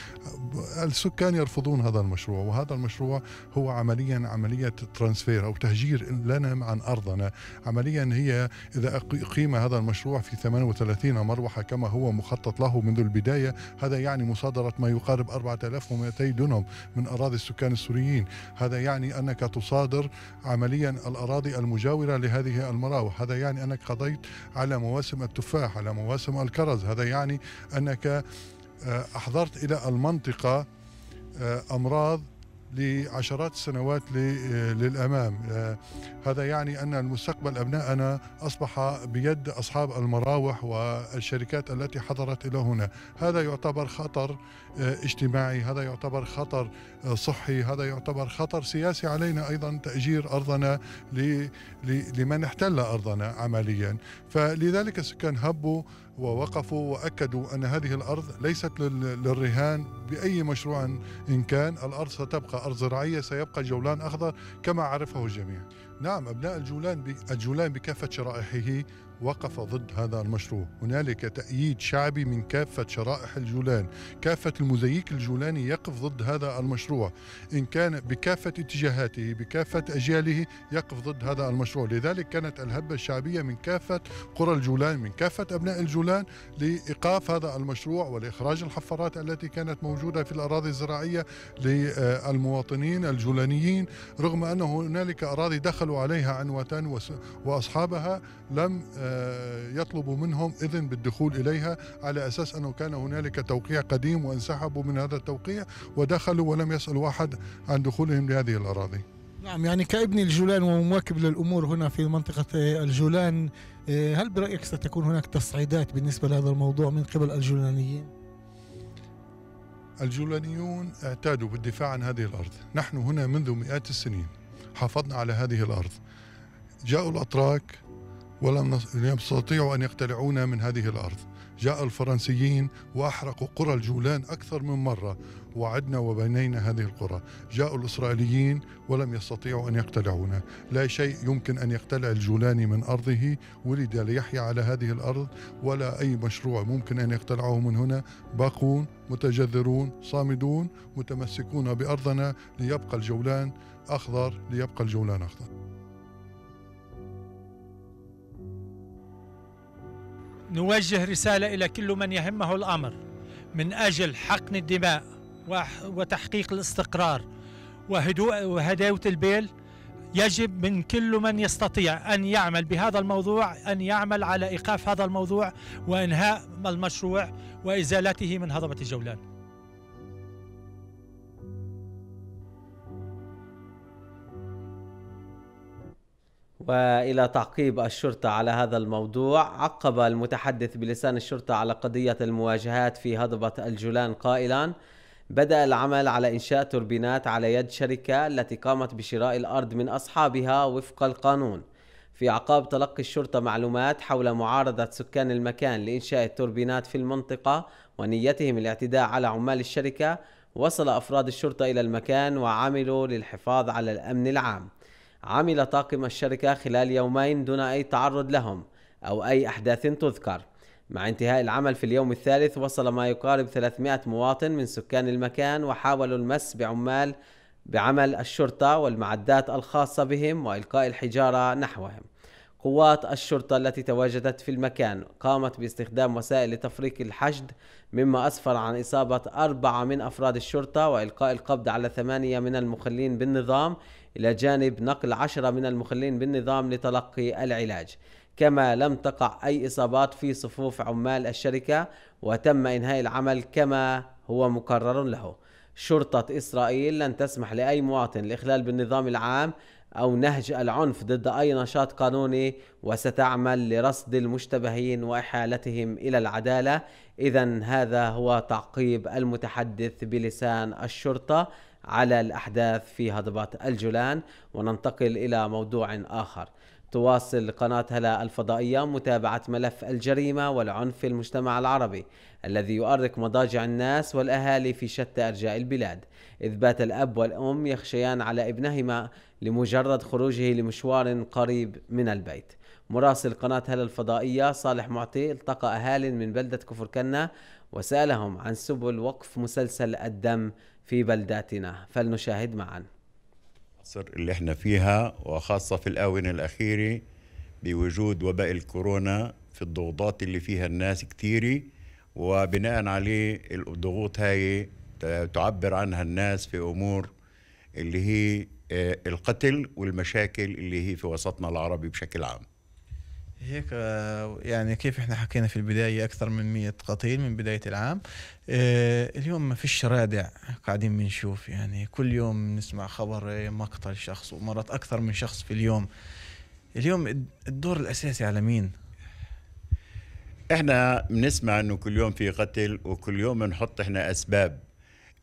السكان يرفضون هذا المشروع وهذا المشروع هو عمليا عملية ترانسفير أو تهجير لنا عن أرضنا عمليا هي إذا أقيم هذا المشروع في 38 مروحة كما هو مخطط له منذ البداية هذا يعني مصادرة ما يقارب 4200 دونم من أراضي السكان السوريين هذا يعني أنك تصادر عمليا الأراضي المجاورة لهذه المراوح هذا يعني أنك قضيت على مواسم التفاح على مواسم الكرز هذا يعني أنك آه، أحضرت إلى المنطقة آه، أمراض لعشرات السنوات آه، للامام هذا يعني ان المستقبل ابنائنا اصبح بيد اصحاب المراوح والشركات التي حضرت الى هنا هذا يعتبر خطر اجتماعي هذا يعتبر خطر صحي هذا يعتبر خطر سياسي علينا ايضا تاجير ارضنا لمن احتل ارضنا عمليا فلذلك السكان هبوا ووقفوا وأكدوا أن هذه الأرض ليست للرهان بأي مشروع إن كان الأرض ستبقى أرض زراعية سيبقى جولان أخضر كما عرفه الجميع نعم أبناء الجولان الجولان بكافة شرائحه وقف ضد هذا المشروع هنالك تأييد شعبي من كافة شرائح الجولان كافة المزيك الجولاني يقف ضد هذا المشروع إن كان بكافة اتجاهاته بكافة أجياله يقف ضد هذا المشروع لذلك كانت الهبة الشعبية من كافة قرى الجولان من كافة أبناء الجولان لإيقاف هذا المشروع ولإخراج الحفارات التي كانت موجودة في الأراضي الزراعية للمواطنين الجولانيين رغم أن هنالك أراضي دخلوا عليها عنوة وأصحابها لم آه، آه، يطلب منهم إذن بالدخول إليها على أساس أنه كان هنالك توقيع قديم وانسحبوا من هذا التوقيع ودخلوا ولم يسألوا أحد عن دخولهم لهذه الأراضي
نعم يعني كابن الجولان ومواكب للامور هنا في منطقه الجولان آه، هل برايك ستكون هناك تصعيدات بالنسبه لهذا الموضوع من قبل
الجولانيين؟ الجولانيون اعتادوا بالدفاع عن هذه الارض، نحن هنا منذ مئات السنين حافظنا على هذه الارض. جاءوا الاتراك ولم يستطيعوا أن يقتلعونا من هذه الأرض جاء الفرنسيين وأحرقوا قرى الجولان أكثر من مرة وعدنا وبنينا هذه القرى جاءوا الإسرائيليين ولم يستطيعوا أن يقتلعونا لا شيء يمكن أن يقتلع الجولاني من أرضه ولد ليحيا على هذه الأرض ولا أي مشروع ممكن أن يقتلعه من هنا باقون متجذرون صامدون متمسكون بأرضنا ليبقى الجولان أخضر ليبقى الجولان أخضر نوجه رسالة إلى كل من
يهمه الأمر من أجل حقن الدماء وتحقيق الاستقرار وهدوء وهداوة البيل يجب من كل من يستطيع أن يعمل بهذا الموضوع أن يعمل على إيقاف هذا الموضوع وإنهاء المشروع وإزالته من هضبة جولان
والى تعقيب الشرطه على هذا الموضوع عقب المتحدث بلسان الشرطه على قضيه المواجهات في هضبه الجولان قائلا بدا العمل على انشاء توربينات على يد شركه التي قامت بشراء الارض من اصحابها وفق القانون في اعقاب تلقي الشرطه معلومات حول معارضه سكان المكان لانشاء التوربينات في المنطقه ونيتهم الاعتداء على عمال الشركه وصل افراد الشرطه الى المكان وعملوا للحفاظ على الامن العام عمل طاقم الشركة خلال يومين دون أي تعرض لهم أو أي أحداث تذكر مع انتهاء العمل في اليوم الثالث وصل ما يقارب 300 مواطن من سكان المكان وحاولوا المس بعمال بعمل الشرطة والمعدات الخاصة بهم وإلقاء الحجارة نحوهم قوات الشرطة التي تواجدت في المكان قامت باستخدام وسائل لتفريق الحشد مما أسفر عن إصابة أربعة من أفراد الشرطة وإلقاء القبض على ثمانية من المخلين بالنظام إلى جانب نقل عشرة من المخلين بالنظام لتلقي العلاج كما لم تقع أي إصابات في صفوف عمال الشركة وتم إنهاء العمل كما هو مقرر له شرطة إسرائيل لن تسمح لأي مواطن الإخلال بالنظام العام أو نهج العنف ضد أي نشاط قانوني وستعمل لرصد المشتبهين وإحالتهم إلى العدالة إذا هذا هو تعقيب المتحدث بلسان الشرطة على الأحداث في هضبة الجولان وننتقل إلى موضوع آخر تواصل قناة هلا الفضائية متابعة ملف الجريمة والعنف في المجتمع العربي الذي يؤرق مضاجع الناس والأهالي في شتى أرجاء البلاد إذ بات الأب والأم يخشيان على ابنهما لمجرد خروجه لمشوار قريب من البيت مراسل قناة هلا الفضائية صالح معطي التقى أهالي من بلدة كفر كنا وسألهم عن سبل وقف مسلسل الدم في بلداتنا فلنشاهد
معا مصر اللي احنا فيها وخاصة في الآونة الأخيرة بوجود وباء الكورونا في الضغوطات اللي فيها الناس كثيرة وبناء عليه الضغوط هاي تعبر عنها الناس في أمور اللي هي آه، القتل والمشاكل اللي هي في وسطنا العربي بشكل عام
هيك آه، يعني كيف احنا حكينا في البدايه اكثر من 100 قتيل من بدايه العام آه، اليوم ما فيش رادع قاعدين بنشوف يعني كل يوم
نسمع خبر مقتل شخص ومرات اكثر من شخص في اليوم اليوم الدور الاساسي على مين احنا بنسمع انه كل يوم في قتل وكل يوم بنحط احنا اسباب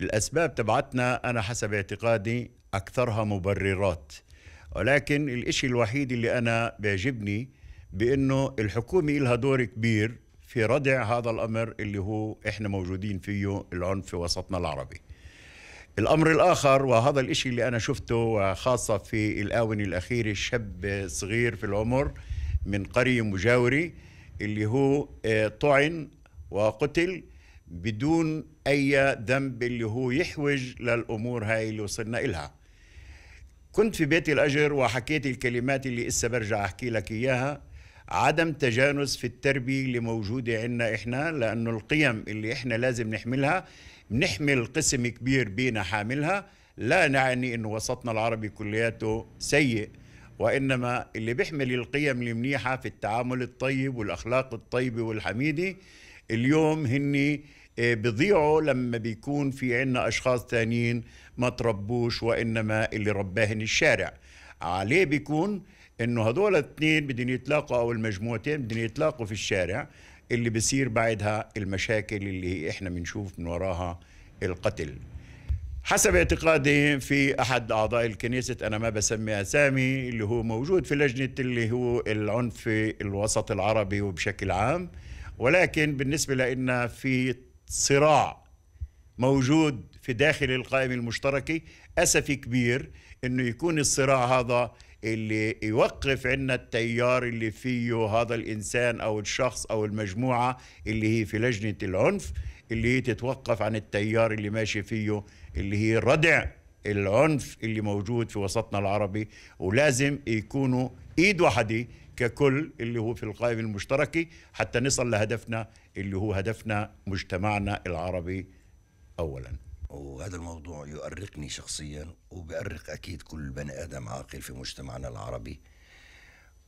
الاسباب تبعتنا انا حسب اعتقادي اكثرها مبررات ولكن الاشي الوحيد اللي انا بيعجبني بانه الحكومه لها دور كبير في ردع هذا الامر اللي هو احنا موجودين فيه العنف في وسطنا العربي. الامر الاخر وهذا الاشي اللي انا شفته وخاصه في الاونه الاخيره شاب صغير في العمر من قريه مجاوره اللي هو آه، طعن وقتل بدون اي ذنب اللي هو يحوج للامور هاي اللي وصلنا الها كنت في بيت الاجر وحكيت الكلمات اللي اسا برجع احكي لك اياها عدم تجانس في التربية لموجودة عندنا إحنا لأنه القيم اللي إحنا لازم نحملها بنحمل قسم كبير بينا حاملها لا نعني أنه وسطنا العربي كلياته سيء وإنما اللي بيحمل القيم المنيحة في التعامل الطيب والأخلاق الطيبة والحميدة اليوم هني آه، بضيعوا لما بيكون في عنا أشخاص ثانيين ما تربوش وإنما اللي رباهن الشارع عليه بيكون انه هذول الاثنين بدهم يتلاقوا او المجموعتين بدهم يتلاقوا في الشارع اللي بصير بعدها المشاكل اللي احنا بنشوف من وراها القتل حسب اعتقادي في احد اعضاء الكنيسة انا ما بسمي اسامي اللي هو موجود في لجنة اللي هو العنف في الوسط العربي وبشكل عام ولكن بالنسبة لنا في صراع موجود في داخل القائمة المشتركة أسفي كبير أنه يكون الصراع هذا اللي يوقف عنا التيار اللي فيه هذا الإنسان أو الشخص أو المجموعة اللي هي في لجنة العنف اللي هي تتوقف عن التيار اللي ماشي فيه اللي هي ردع العنف اللي موجود في وسطنا العربي ولازم يكونوا ايد واحده ككل اللي هو في القائمة المشتركة حتى نصل لهدفنا اللي هو هدفنا مجتمعنا العربي أولاً وهذا الموضوع يؤرقني شخصيا
وبيؤرق أكيد كل بني آدم عاقل في مجتمعنا العربي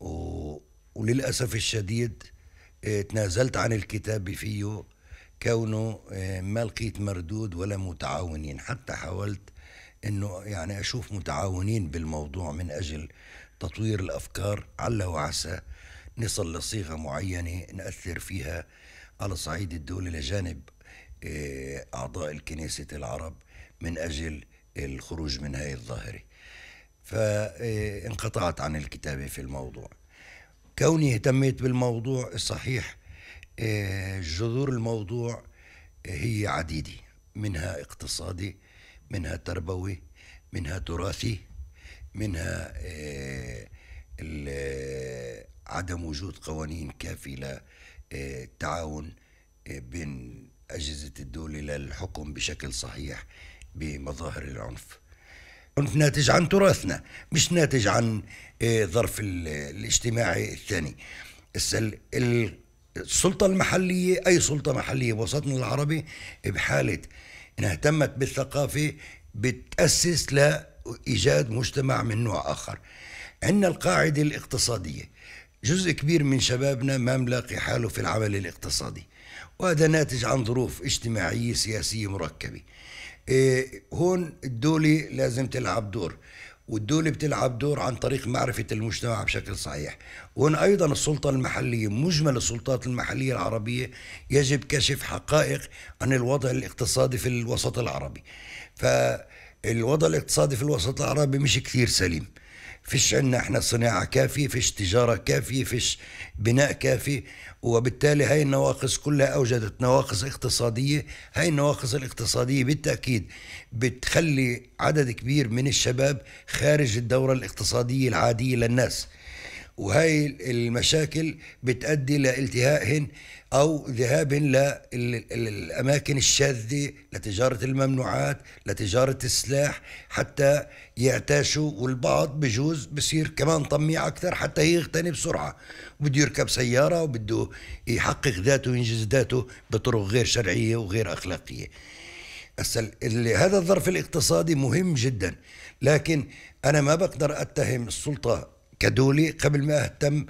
و... وللأسف الشديد آه، تنازلت عن الكتاب فيه كونه آه، ما لقيت مردود ولا متعاونين حتى حاولت انه يعني اشوف متعاونين بالموضوع من اجل تطوير الافكار على وعسى نصل لصيغه معينه ناثر فيها على صعيد الدول لجانب آه، أعضاء الكنيسة العرب من أجل الخروج من هذه الظاهرة فانقطعت عن الكتابة في الموضوع كوني اهتميت بالموضوع الصحيح آه، جذور الموضوع هي عديدة منها اقتصادي منها تربوي منها تراثي منها آه، عدم وجود قوانين كافية للتعاون بين أجهزة الدولة للحكم بشكل صحيح بمظاهر العنف عنف ناتج عن تراثنا مش ناتج عن آه، ظرف الاجتماعي الثاني السلطة المحلية أي سلطة محلية بوسطنا العربي بحالة إنها اهتمت بالثقافة بتأسس لإيجاد مجتمع من نوع آخر عندنا القاعدة الاقتصادية جزء كبير من شبابنا ما ملاقي حاله في العمل الاقتصادي وهذا ناتج عن ظروف اجتماعية سياسية مركبة إيه، هون الدولة لازم تلعب دور والدولة بتلعب دور عن طريق معرفة المجتمع بشكل صحيح وهنا أيضا السلطة المحلية مجمل السلطات المحلية العربية يجب كشف حقائق عن الوضع الاقتصادي في الوسط العربي فالوضع الاقتصادي في الوسط العربي مش كثير سليم فيش عندنا احنا صناعه كافيه فيش تجاره كافيه فيش بناء كافي وبالتالي هاي النواقص كلها اوجدت نواقص اقتصاديه هاي النواقص الاقتصاديه بالتاكيد بتخلي عدد كبير من الشباب خارج الدوره الاقتصاديه العاديه للناس وهي المشاكل بتؤدي لالتهائهن او ذهابهن للاماكن الشاذه لتجاره الممنوعات لتجاره السلاح حتى يعتاشوا والبعض بجوز بصير كمان طميع اكثر حتى يغتني بسرعه وبده يركب سياره وبده يحقق ذاته وينجز ذاته بطرق غير شرعيه وغير اخلاقيه هذا الظرف الاقتصادي مهم جدا لكن انا ما بقدر اتهم السلطه كدولي قبل ما أهتم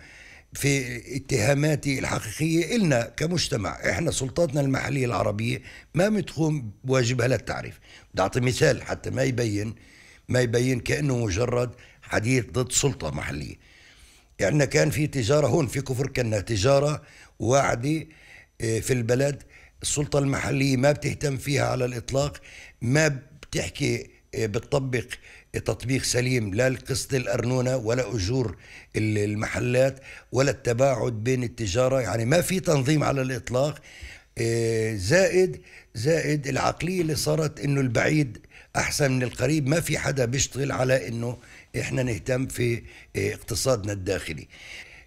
في اتهاماتي الحقيقية إلنا كمجتمع إحنا سلطاتنا المحلية العربية ما بتقوم بواجبها للتعريف بدي أعطي مثال حتى ما يبين ما يبين كأنه مجرد حديث ضد سلطة محلية عندنا يعني كان في تجارة هون في كفر كنا تجارة واعدة آه، في البلد السلطة المحلية ما بتهتم فيها على الإطلاق ما بتحكي آه، بتطبق تطبيق سليم لا لقسط الأرنونة ولا أجور المحلات ولا التباعد بين التجارة يعني ما في تنظيم على الإطلاق آه، زائد زائد العقلية اللي صارت إنه البعيد أحسن من القريب ما في حدا بيشتغل على إنه إحنا نهتم في آه، اقتصادنا الداخلي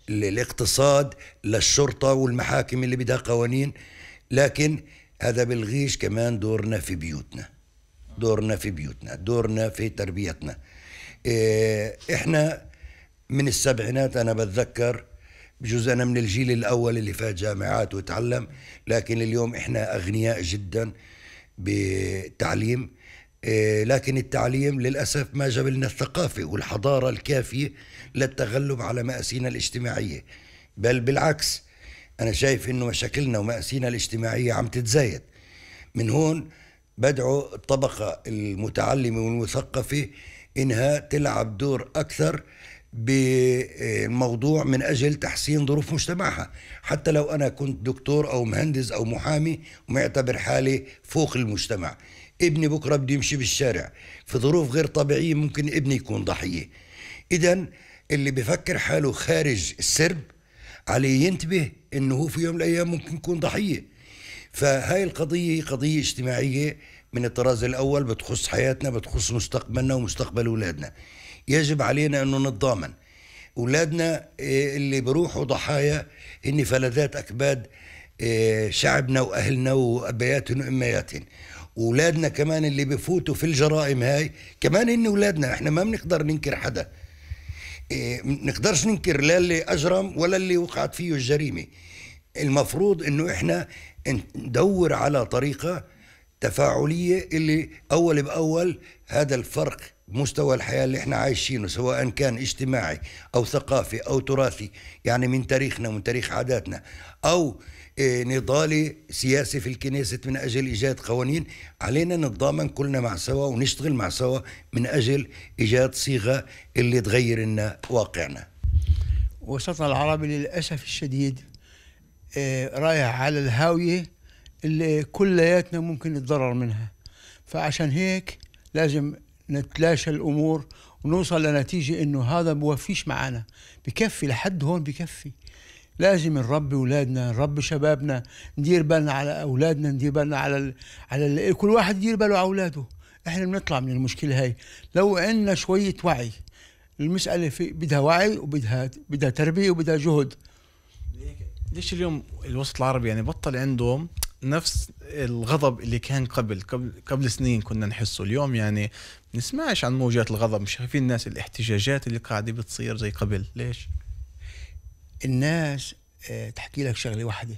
الاقتصاد للشرطة والمحاكم اللي بدها قوانين لكن هذا بالغيش كمان دورنا في بيوتنا دورنا في بيوتنا دورنا في تربيتنا إيه، احنا من السبعينات انا بتذكر بجوز انا من الجيل الاول اللي فات جامعات وتعلم لكن اليوم احنا اغنياء جدا بالتعليم إيه، لكن التعليم للاسف ما جاب لنا الثقافه والحضاره الكافيه للتغلب على ماسينا الاجتماعيه بل بالعكس انا شايف انه مشاكلنا وماسينا الاجتماعيه عم تتزايد من هون بدعو الطبقة المتعلمة والمثقفة إنها تلعب دور أكثر بالموضوع من أجل تحسين ظروف مجتمعها حتى لو أنا كنت دكتور أو مهندس أو محامي ومعتبر حالي فوق المجتمع ابني بكرة بده يمشي بالشارع في ظروف غير طبيعية ممكن ابني يكون ضحية إذا اللي بفكر حاله خارج السرب عليه ينتبه انه هو في يوم من الايام ممكن يكون ضحيه فهاي القضية قضية اجتماعية من الطراز الأول بتخص حياتنا بتخص مستقبلنا ومستقبل أولادنا يجب علينا أنه نتضامن أولادنا آه، اللي بروحوا ضحايا هن فلذات أكباد آه، شعبنا وأهلنا وأبياتهم وأمياتهم أولادنا كمان اللي بفوتوا في الجرائم هاي كمان هن أولادنا إحنا ما بنقدر ننكر حدا آه، نقدرش ننكر لا اللي أجرم ولا اللي وقعت فيه الجريمة المفروض انه احنا ندور على طريقه تفاعليه اللي اول باول هذا الفرق مستوى الحياه اللي احنا عايشينه سواء كان اجتماعي او ثقافي او تراثي يعني من تاريخنا ومن تاريخ عاداتنا او آه، نضال سياسي في الكنيسة من أجل إيجاد قوانين علينا نتضامن كلنا مع سوا ونشتغل مع سوا من أجل إيجاد صيغة اللي تغير لنا واقعنا
وسطنا العربي للأسف الشديد آه، رايح على الهاوية اللي كلياتنا ممكن نتضرر منها فعشان هيك لازم نتلاشى الأمور ونوصل لنتيجة إنه هذا بوفيش معنا بكفي لحد هون بكفي لازم نربي اولادنا نربي شبابنا ندير بالنا على اولادنا ندير بالنا على ال... على ال... كل واحد يدير باله على اولاده احنا بنطلع من المشكله هاي لو عندنا شويه وعي المساله في بدها وعي وبدها بدها تربيه وبدها
جهد ليش اليوم الوسط العربي يعني بطل عنده نفس الغضب اللي كان قبل قبل قبل سنين كنا نحسه اليوم يعني نسمعش عن
موجات الغضب مش شايفين الناس الاحتجاجات اللي قاعده بتصير زي قبل
ليش الناس آه، تحكي لك شغله واحده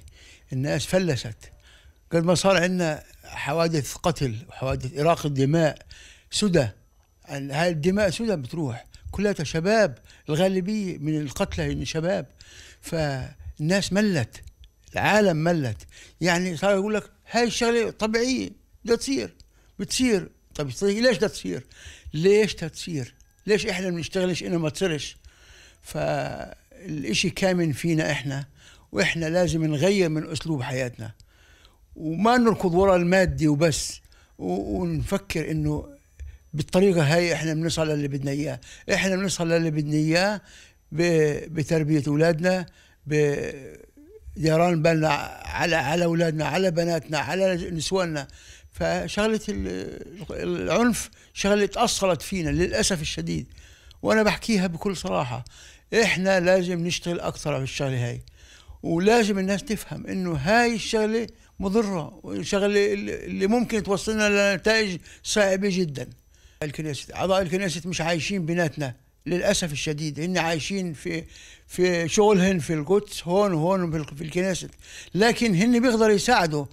الناس فلست قد ما صار عندنا حوادث قتل وحوادث إراقة دماء سدى هاي الدماء سدى بتروح كلها شباب الغالبية من القتلى شباب ف الناس ملت العالم ملت يعني صار يقول لك هاي الشغله طبيعيه بدها تصير بتصير طب ليش بدها تصير؟ ليش بدها تصير؟ ليش احنا بنشتغلش انه ما تصيرش؟ فالشيء كامن فينا احنا واحنا لازم نغير من اسلوب حياتنا وما نركض ورا المادي وبس ونفكر انه بالطريقه هاي احنا بنصل للي بدنا اياه، احنا بنصل للي بدنا اياه بتربيه اولادنا بجيران بالنا على على اولادنا على بناتنا على نسواننا فشغله العنف شغله اثرت فينا للاسف الشديد وانا بحكيها بكل صراحه احنا لازم نشتغل اكثر على الشغله هاي ولازم الناس تفهم انه هاي الشغله مضره والشغله اللي ممكن توصلنا لنتائج صعبه جدا الكنيسة أعضاء الكنيسة مش عايشين بيناتنا للأسف الشديد هن عايشين في في شغلهن في القدس هون وهون في الكنيسة لكن هن بيقدروا يساعدوا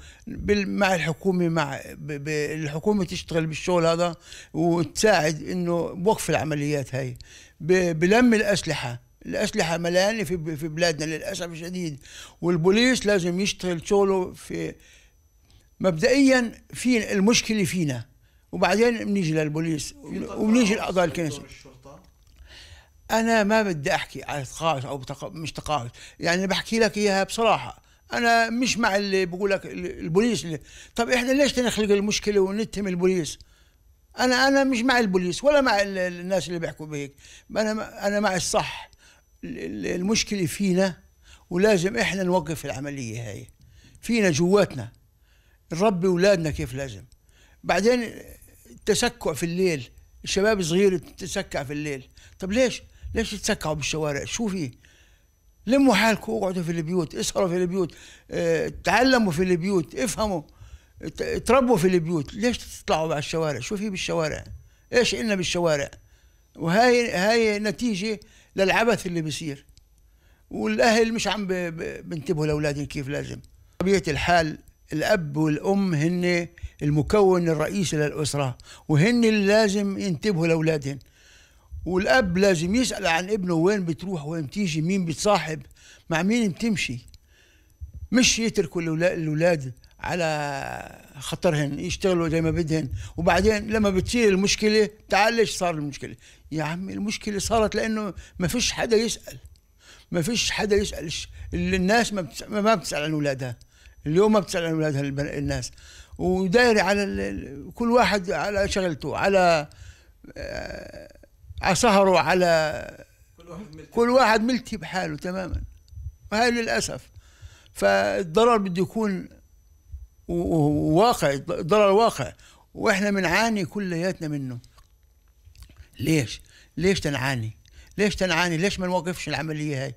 مع الحكومة مع الحكومة تشتغل بالشغل هذا وتساعد انه بوقف العمليات هاي بلم الأسلحة الأسلحة مليانة في في بلادنا للأسف الشديد والبوليس لازم يشتغل شغله في مبدئيا في المشكلة فينا وبعدين بنيجي للبوليس وبنيجي لأعضاء الكنيسة انا ما بدي احكي على تقاعس او مش تقاعس يعني بحكي لك اياها بصراحه انا مش مع اللي بقول لك البوليس اللي طب احنا ليش نخلق المشكله ونتهم البوليس انا انا مش مع البوليس ولا مع الناس اللي بيحكوا بهيك انا انا مع الصح المشكله فينا ولازم احنا نوقف العمليه هاي فينا جواتنا نربي اولادنا كيف لازم بعدين التسكع في الليل الشباب الصغير تسكع في الليل طب ليش ليش تتسكعوا بالشوارع شو في لموا حالكم اقعدوا في البيوت اسهروا في البيوت اه تعلموا في البيوت افهموا تربوا في البيوت ليش تطلعوا على الشوارع شو في بالشوارع ايش إلنا بالشوارع وهي هاي نتيجة للعبث اللي بيصير والأهل مش عم بينتبهوا لأولادهم كيف لازم طبيعة الحال الأب والأم هن المكون الرئيسي للأسرة وهن اللي لازم ينتبهوا لأولادهم والاب لازم يسال عن ابنه وين بتروح وين بتيجي مين بتصاحب مع مين بتمشي مش يتركوا الاولاد على خطرهن يشتغلوا زي ما بدهن وبعدين لما بتصير المشكله تعال ليش صار المشكله يا عمي المشكله صارت لانه ما فيش حدا يسال ما فيش حدا يسال الناس ما بتسأل ما بتسال عن اولادها اليوم ما بتسال عن اولادها الناس وداير على كل واحد على شغلته على آه، سهروا على كل واحد ملتي, كل واحد ملتي بحاله تماما وهي للأسف فالضرر بده يكون واقع ضرر واقع واحنا بنعاني كلياتنا منه ليش ليش تنعاني ليش تنعاني ليش ما نوقفش العمليه هاي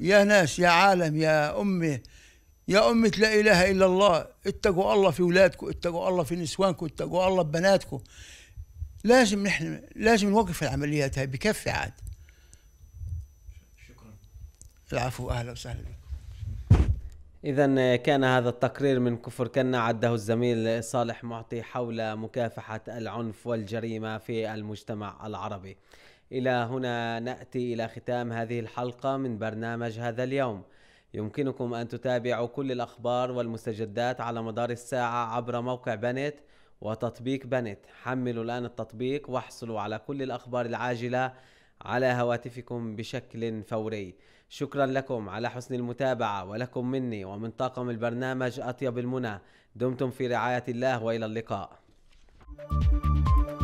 يا ناس يا عالم يا امه يا أمة لا إله إلا الله اتقوا الله في أولادكم اتقوا الله في نسوانكم اتقوا الله ببناتكم لازم نحن لازم نوقف العمليات هاي بكفي عاد شكرا العفو اهلا وسهلا
إذا كان هذا التقرير من كفر كنا عده الزميل صالح معطي حول مكافحة العنف والجريمة في المجتمع العربي. إلى هنا نأتي إلى ختام هذه الحلقة من برنامج هذا اليوم. يمكنكم أن تتابعوا كل الأخبار والمستجدات على مدار الساعة عبر موقع بنت وتطبيق بنت حملوا الآن التطبيق واحصلوا على كل الأخبار العاجلة على هواتفكم بشكل فوري شكرا لكم على حسن المتابعة ولكم مني ومن طاقم البرنامج أطيب المنى دمتم في رعاية الله وإلى اللقاء thank you